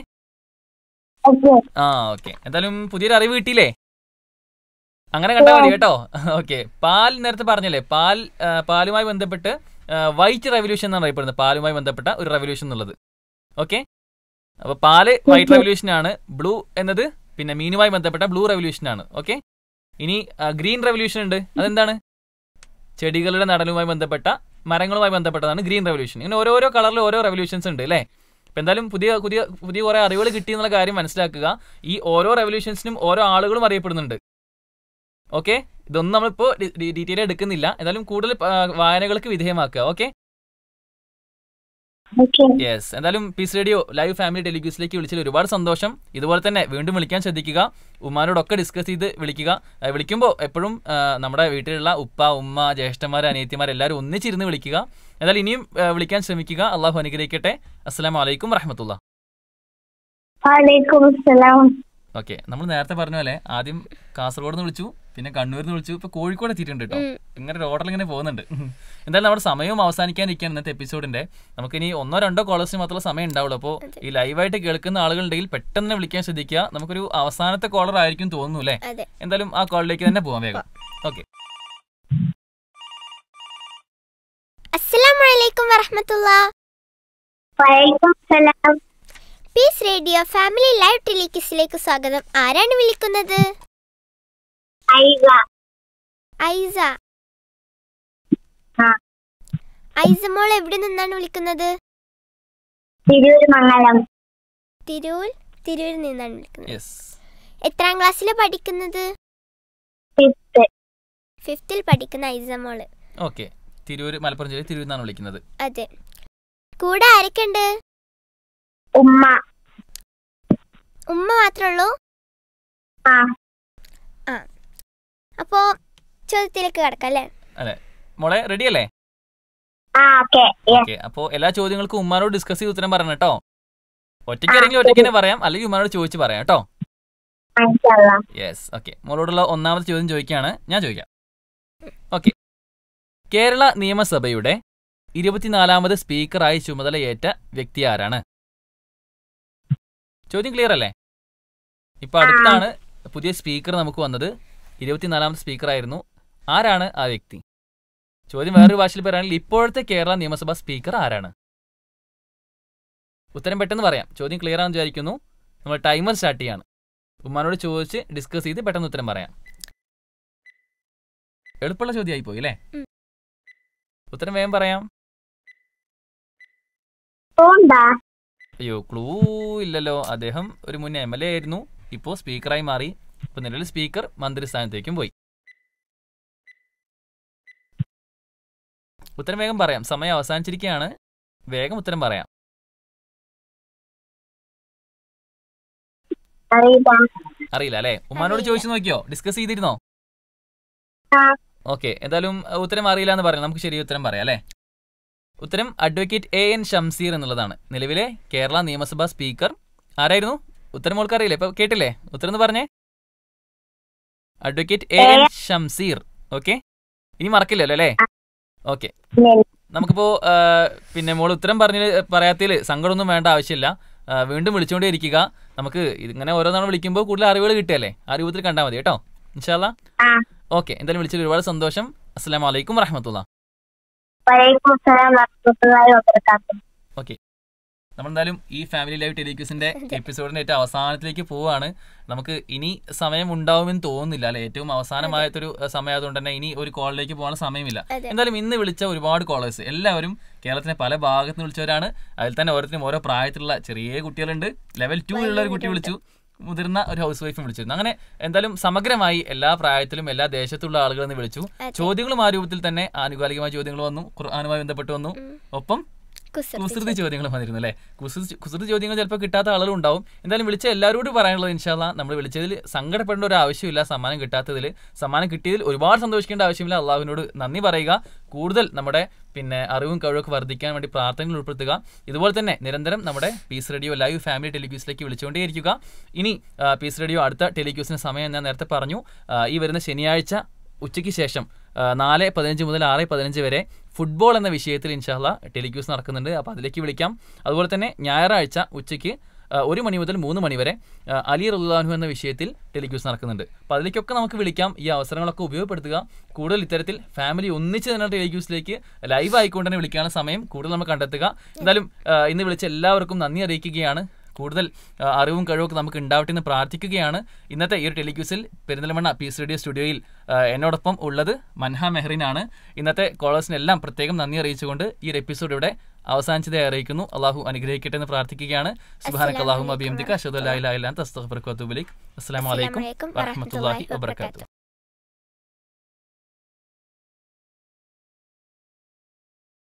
ആ ഓക്കെ എന്തായാലും പുതിയൊരു അറിവ് കിട്ടിയില്ലേ അങ്ങനെ കണ്ടാൽ മതി കേട്ടോ ഓക്കെ പാൽ നേരത്തെ പറഞ്ഞല്ലേ പാൽ പാലുമായി ബന്ധപ്പെട്ട് വൈറ്റ് റെവല്യൂഷൻ എന്നാണ് അറിയപ്പെടുന്നത് പാലുമായി ബന്ധപ്പെട്ട ഒരു റെവല്യൂഷൻ എന്നുള്ളത് ഓക്കെ അപ്പൊ പാല് വൈറ്റ് റെവല്യൂഷൻ ആണ് ബ്ലൂ എന്നത് പിന്നെ മീനുമായി ബന്ധപ്പെട്ട ബ്ലൂ റെവല്യൂഷൻ ആണ് ഓക്കെ ഇനി ഗ്രീൻ റെവല്യൂഷൻ ഉണ്ട് അതെന്താണ് ചെടികളുടെ നടനുമായി ബന്ധപ്പെട്ട മരങ്ങളുമായി ബന്ധപ്പെട്ടതാണ് ഗ്രീൻ റെവല്യൂഷൻ ഇങ്ങനെ ഓരോരോ കളറിൽ ഓരോ റെവല്യൂഷൻസ് ഉണ്ട് അല്ലേ ഇപ്പം എന്തായാലും പുതിയ പുതിയ പുതിയ കുറേ അറിവുകൾ കിട്ടി എന്നുള്ള കാര്യം മനസ്സിലാക്കുക ഈ ഓരോ റെവല്യൂഷൻസിനും ഓരോ ആളുകളും അറിയപ്പെടുന്നുണ്ട് ഓക്കെ ഇതൊന്നും നമ്മളിപ്പോൾ ഡീറ്റെയിൽ എടുക്കുന്നില്ല എന്തായാലും കൂടുതൽ വായനകൾക്ക് വിധേയമാക്കുക ഓക്കെ യെസ് എന്തായാലും പീസ് റേഡിയോ ലൈവ് ഫാമിലി ടെലിക്യൂസിലേക്ക് വിളിച്ചതിൽ ഒരുപാട് സന്തോഷം ഇതുപോലെ തന്നെ വീണ്ടും വിളിക്കാൻ ശ്രദ്ധിക്കുക ഉമ്മാനോടൊക്കെ ഡിസ്കസ് ചെയ്ത് വിളിക്കുക വിളിക്കുമ്പോൾ എപ്പോഴും നമ്മുടെ വീട്ടിലുള്ള ഉപ്പ ഉമ്മ ജ്യേഷ്ഠന്മാർ അനിയത്തിമാർ എല്ലാവരും ഒന്നിച്ചിരുന്ന് വിളിക്കുക എന്തായാലും ഇനിയും വിളിക്കാൻ ശ്രമിക്കുക അള്ളാഹു അനുഗ്രഹിക്കട്ടെ അസ്സാം വലൈക്കും വറഹമത്തുള്ള ഓക്കെ നമ്മൾ നേരത്തെ പറഞ്ഞ പോലെ ആദ്യം കാസർഗോഡ് നിന്ന് വിളിച്ചു പിന്നെ കണ്ണൂരിൽ നിന്ന് വിളിച്ചു ഇപ്പൊ കോഴിക്കോട് എത്തിയിട്ടുണ്ട് കേട്ടോ ഇങ്ങനെ റോഡിൽ ഇങ്ങനെ പോകുന്നുണ്ട് എന്തായാലും നമ്മുടെ സമയവും അവസാനിക്കാനിരിക്കുകയാണ് ഇന്നത്തെ എപ്പിസോഡിന്റെ നമുക്കിനി ഒന്നോ രണ്ടോ കോളേഴ്സിന് മാത്രമേ സമയം ഉണ്ടാവുള്ളൂ അപ്പോൾ ഈ ലൈവായിട്ട് കേൾക്കുന്ന ആളുകളുണ്ടെങ്കിൽ പെട്ടെന്ന് വിളിക്കാൻ ശ്രദ്ധിക്കുക നമുക്കൊരു അവസാനത്തെ കോളർ ആയിരിക്കും തോന്നുന്നു അല്ലേ എന്തായാലും ആ കോളിലേക്ക് തന്നെ പോവാം വേഗം okay peace radio family live ടെലിക്കിസിലേക്ക് സ്വാഗതം ആരാണ് വിളിക്കുന്നത് ഐസ ഐസ ഐസ മോൾ എവിടെ നിന്നാണ് വിളിക്കുന്നത് തിരൂർ മംഗലം തിരൂർ തിരൂരിൽ നിന്നാണ് വിളിക്കുന്നത് എത്രാം ക്ലാസ്സിലാണ് പഠിക്കുന്നത് ഫിഫ്ത്തിൽ പഠിക്കുന്ന ഐസ മോള് ഓക്കെ തിരൂർ മലപ്പുറം ജില്ലയിൽ തിരൂരിൽ നിന്നാണ് വിളിക്കുന്നത് അതെ കൂടെ ആരൊക്കെയുണ്ട് ഉമ്മ ഉമ്മ മാത്രമേ ഉള്ളൂ ആ ആ അപ്പോ ചോദ്യത്തിലേക്ക് കടക്കാം അല്ലേ അതെ മോളെ റെഡി അല്ലേ ഓക്കേ അപ്പോ എല്ലാ ചോദ്യങ്ങൾക്കും ഉമ്മാനോട് ഡിസ്കസ് ചെയ്ത് ഉത്തരം പറയണം കേട്ടോ ഇറങ്ങി ഒറ്റയ്ക്ക് തന്നെ പറയാം അല്ലെങ്കിൽ ഉമ്മാനോട് ചോദിച്ച് പറയാം കേട്ടോ യെസ് ഓക്കെ മോളോടുള്ള ഒന്നാമത്തെ ചോദ്യം ചോദിക്കുകയാണ് ഞാൻ ചോദിക്കാം ഓക്കെ കേരള നിയമസഭയുടെ ഇരുപത്തിനാലാമത് സ്പീക്കറായി ചുമതലയേറ്റ വ്യക്തി ആരാണ് ചോദ്യം ക്ലിയർ അല്ലേ ഇപ്പൊ അടുത്താണ് പുതിയ സ്പീക്കർ നമുക്ക് വന്നത് ഇരുപത്തിനാലാമത്തെ സ്പീക്കറായിരുന്നു ആരാണ് ആ വ്യക്തി ചോദ്യം വേറൊരു ഭാഷയിൽ പറയുകയാണെങ്കിൽ ഇപ്പോഴത്തെ കേരള നിയമസഭാ സ്പീക്കർ ആരാണ് ഉത്തരം പെട്ടെന്ന് പറയാം ചോദ്യം ക്ലിയർ ആണെന്ന് വിചാരിക്കുന്നു നമ്മൾ ടൈമർ സ്റ്റാർട്ട് ചെയ്യാണ് ഉമ്മാനോട് ചോദിച്ച് ഡിസ്കസ് ചെയ്ത് പെട്ടെന്ന് ഉത്തരം പറയാം എളുപ്പമുള്ള ചോദ്യമായി പോയി അല്ലേ ഉത്തരം വേഗം പറയാം അയ്യോ ക്ലൂ ഇല്ലല്ലോ അദ്ദേഹം ഒരു മുൻ എം എൽ എ ആയിരുന്നു ഇപ്പോൾ സ്പീക്കറായി മാറി ഇപ്പം നിലവിൽ സ്പീക്കർ മന്ത്രിസ്ഥാനത്തേക്കും പോയി ഉത്തരം വേഗം പറയാം സമയം അവസാനിച്ചിരിക്കുകയാണ് വേഗം ഉത്തരം പറയാം അറിയില്ല അല്ലെ ഉമ്മാനോട് ചോദിച്ചു നോക്കിയോ ഡിസ്കസ് ചെയ്തിരുന്നോ ഓക്കെ എന്തായാലും ഉത്തരം അറിയില്ല എന്ന് പറയാം നമുക്ക് ശരി ഉത്തരം പറയാം അല്ലെ ഉത്തരം അഡ്വക്കേറ്റ് എ എൻ ഷംസീർ എന്നുള്ളതാണ് നിലവിലെ കേരള നിയമസഭാ സ്പീക്കർ ആരായിരുന്നു ഉത്തരം മോൾക്കറിയില്ലേ ഇപ്പൊ കേട്ടില്ലേ ഉത്തരം എന്ന് പറഞ്ഞേ advocate A N Shamseer okay ഇനി മറക്കില്ലല്ലോ അല്ലേ ഓക്കെ നമുക്കിപ്പോ പിന്നെ മോൾ ഉത്തരം പറഞ്ഞ പറയാത്തതിൽ സങ്കടമൊന്നും വേണ്ട ആവശ്യമില്ല വീണ്ടും വിളിച്ചുകൊണ്ടേ ഇരിക്കുക നമുക്ക് ഇങ്ങനെ ഓരോ തവണ വിളിക്കുമ്പോൾ കൂടുതൽ അറിവുകൾ കിട്ടിയല്ലേ ആ രൂപത്തിൽ കണ്ടാൽ മതി കേട്ടോ ഇൻഷാല്ല ഓക്കെ എന്തായാലും വിളിച്ചതിൽ ഒരുപാട് സന്തോഷം അസ്സാം വലൈക്കും വറഹമത്തുള്ള ഓക്കെ നമ്മളെന്തായാലും ഈ ഫാമിലി ലൈവ് ടെലിക്യൂസിന്റെ എപ്പിസോഡിന്റെ ഏറ്റവും അവസാനത്തിലേക്ക് പോവാണ് നമുക്ക് ഇനി സമയം ഉണ്ടാവുമെന്ന് തോന്നുന്നില്ല അല്ലെ ഏറ്റവും അവസാനമായത്തൊരു സമയമായതുകൊണ്ട് തന്നെ ഇനി ഒരു കോളിലേക്ക് പോകാൻ സമയമില്ല എന്തായാലും ഇന്ന് വിളിച്ച ഒരുപാട് കോളേഴ്സ് എല്ലാവരും കേരളത്തിലെ പല ഭാഗത്ത് നിന്ന് വിളിച്ചവരാണ് അതിൽ തന്നെ ഓരോരുത്തരും ഓരോ പ്രായത്തിലുള്ള ചെറിയ കുട്ടികളുണ്ട് ലെവൽ ഉള്ള ഒരു കുട്ടി വിളിച്ചു മുതിർന്ന ഒരു ഹൗസ് വൈഫും വിളിച്ചിരുന്നു അങ്ങനെ എന്തായാലും സമഗ്രമായി എല്ലാ പ്രായത്തിലും എല്ലാ ദേശത്തുള്ള ആളുകളെന്ന് വിളിച്ചു ചോദ്യങ്ങളും ആ രൂപത്തിൽ തന്നെ ആനുകാലികമായ ചോദ്യങ്ങൾ വന്നു ഖുർആാനുമായി ബന്ധപ്പെട്ട് വന്നു ഒപ്പം കുസൃതി ചോദ്യങ്ങൾ വന്നിരുന്നു അല്ലേ കുസൃതി ചോദ്യങ്ങൾ ചിലപ്പോൾ കിട്ടാത്ത ആളുകൾ ഉണ്ടാവും എന്തായാലും വിളിച്ച എല്ലാവരോടും പറയാനുള്ളത് ഇൻഷാല്ല നമ്മൾ വിളിച്ചതിൽ സങ്കടപ്പെടേണ്ട ഒരു ആവശ്യമില്ല സമ്മാനം കിട്ടാത്തതിൽ സമ്മാനം കിട്ടിയതിൽ ഒരുപാട് സന്തോഷിക്കേണ്ട ആവശ്യമില്ല അള്ളാഹുവിനോട് നന്ദി പറയുക കൂടുതൽ നമ്മുടെ പിന്നെ അറിവും കഴിവൊക്കെ വർദ്ധിക്കാൻ വേണ്ടി പ്രാർത്ഥനകൾ ഉൾപ്പെടുത്തുക ഇതുപോലെ തന്നെ നിരന്തരം നമ്മുടെ പീസ് റേഡിയോ ലൈവ് ഫാമിലി ടെലിക്യൂസിലേക്ക് വിളിച്ചുകൊണ്ടേയിരിക്കുക ഇനി പീസ് റേഡിയോ അടുത്ത ടെലിക്യൂസിന് സമയം ഞാൻ നേരത്തെ പറഞ്ഞു ഈ വരുന്ന ശനിയാഴ്ച ഉച്ചയ്ക്ക് ശേഷം നാല് പതിനഞ്ച് മുതൽ ആറ് പതിനഞ്ച് വരെ ഫുട്ബോൾ എന്ന വിഷയത്തിൽ ഇൻഷാല്ല ടെലിക്യൂസ് നടക്കുന്നുണ്ട് അപ്പോൾ അതിലേക്ക് വിളിക്കാം അതുപോലെ തന്നെ ഞായറാഴ്ച ഉച്ചയ്ക്ക് ഒരു മണി മുതൽ മൂന്ന് മണി വരെ അലി റുദാനു എന്ന വിഷയത്തിൽ ടെലിക്യൂസ് നടക്കുന്നുണ്ട് അപ്പോൾ അതിലേക്കൊക്കെ നമുക്ക് വിളിക്കാം ഈ അവസരങ്ങളൊക്കെ ഉപയോഗപ്പെടുത്തുക കൂടുതൽ ഇത്തരത്തിൽ ഫാമിലി ഒന്നിച്ച് തന്നെ ടെലിക്യൂസിലേക്ക് ലൈവ് ആയിക്കൊണ്ട് തന്നെ വിളിക്കാനുള്ള സമയം കൂടുതൽ നമുക്ക് കണ്ടെത്തുക എന്തായാലും ഇന്ന് വിളിച്ച എല്ലാവർക്കും നന്ദി അറിയിക്കുകയാണ് കൂടുതൽ അറിവും കഴിവൊക്കെ നമുക്ക് ഉണ്ടാവട്ടെ എന്ന് പ്രാർത്ഥിക്കുകയാണ് ഇന്നത്തെ ഈ ഒരു ടെലിക്യൂസിൽ പെരിന്തൽമണ്ണ പി സി സ്റ്റുഡിയോയിൽ എന്നോടൊപ്പം ഉള്ളത് മൻഹ മെഹറിനാണ് ഇന്നത്തെ കോളേഴ്സിനെല്ലാം പ്രത്യേകം നന്ദി അറിയിച്ചുകൊണ്ട് ഈ ഒരു എപ്പിസോഡ് ഇവിടെ അവസാനിച്ചതെ അറിയിക്കുന്നു അള്ളാഹു അനുഗ്രഹിക്കട്ടെ എന്ന് പ്രാർത്ഥിക്കുകയാണ് സുബാനക് അള്ളാഹു അബിയംദിക്ക തസ്തഖ് അല്ലാ ഇലാ ഇലാൻ അസ്സാം വലൈക്കും വബർക്കാത്തു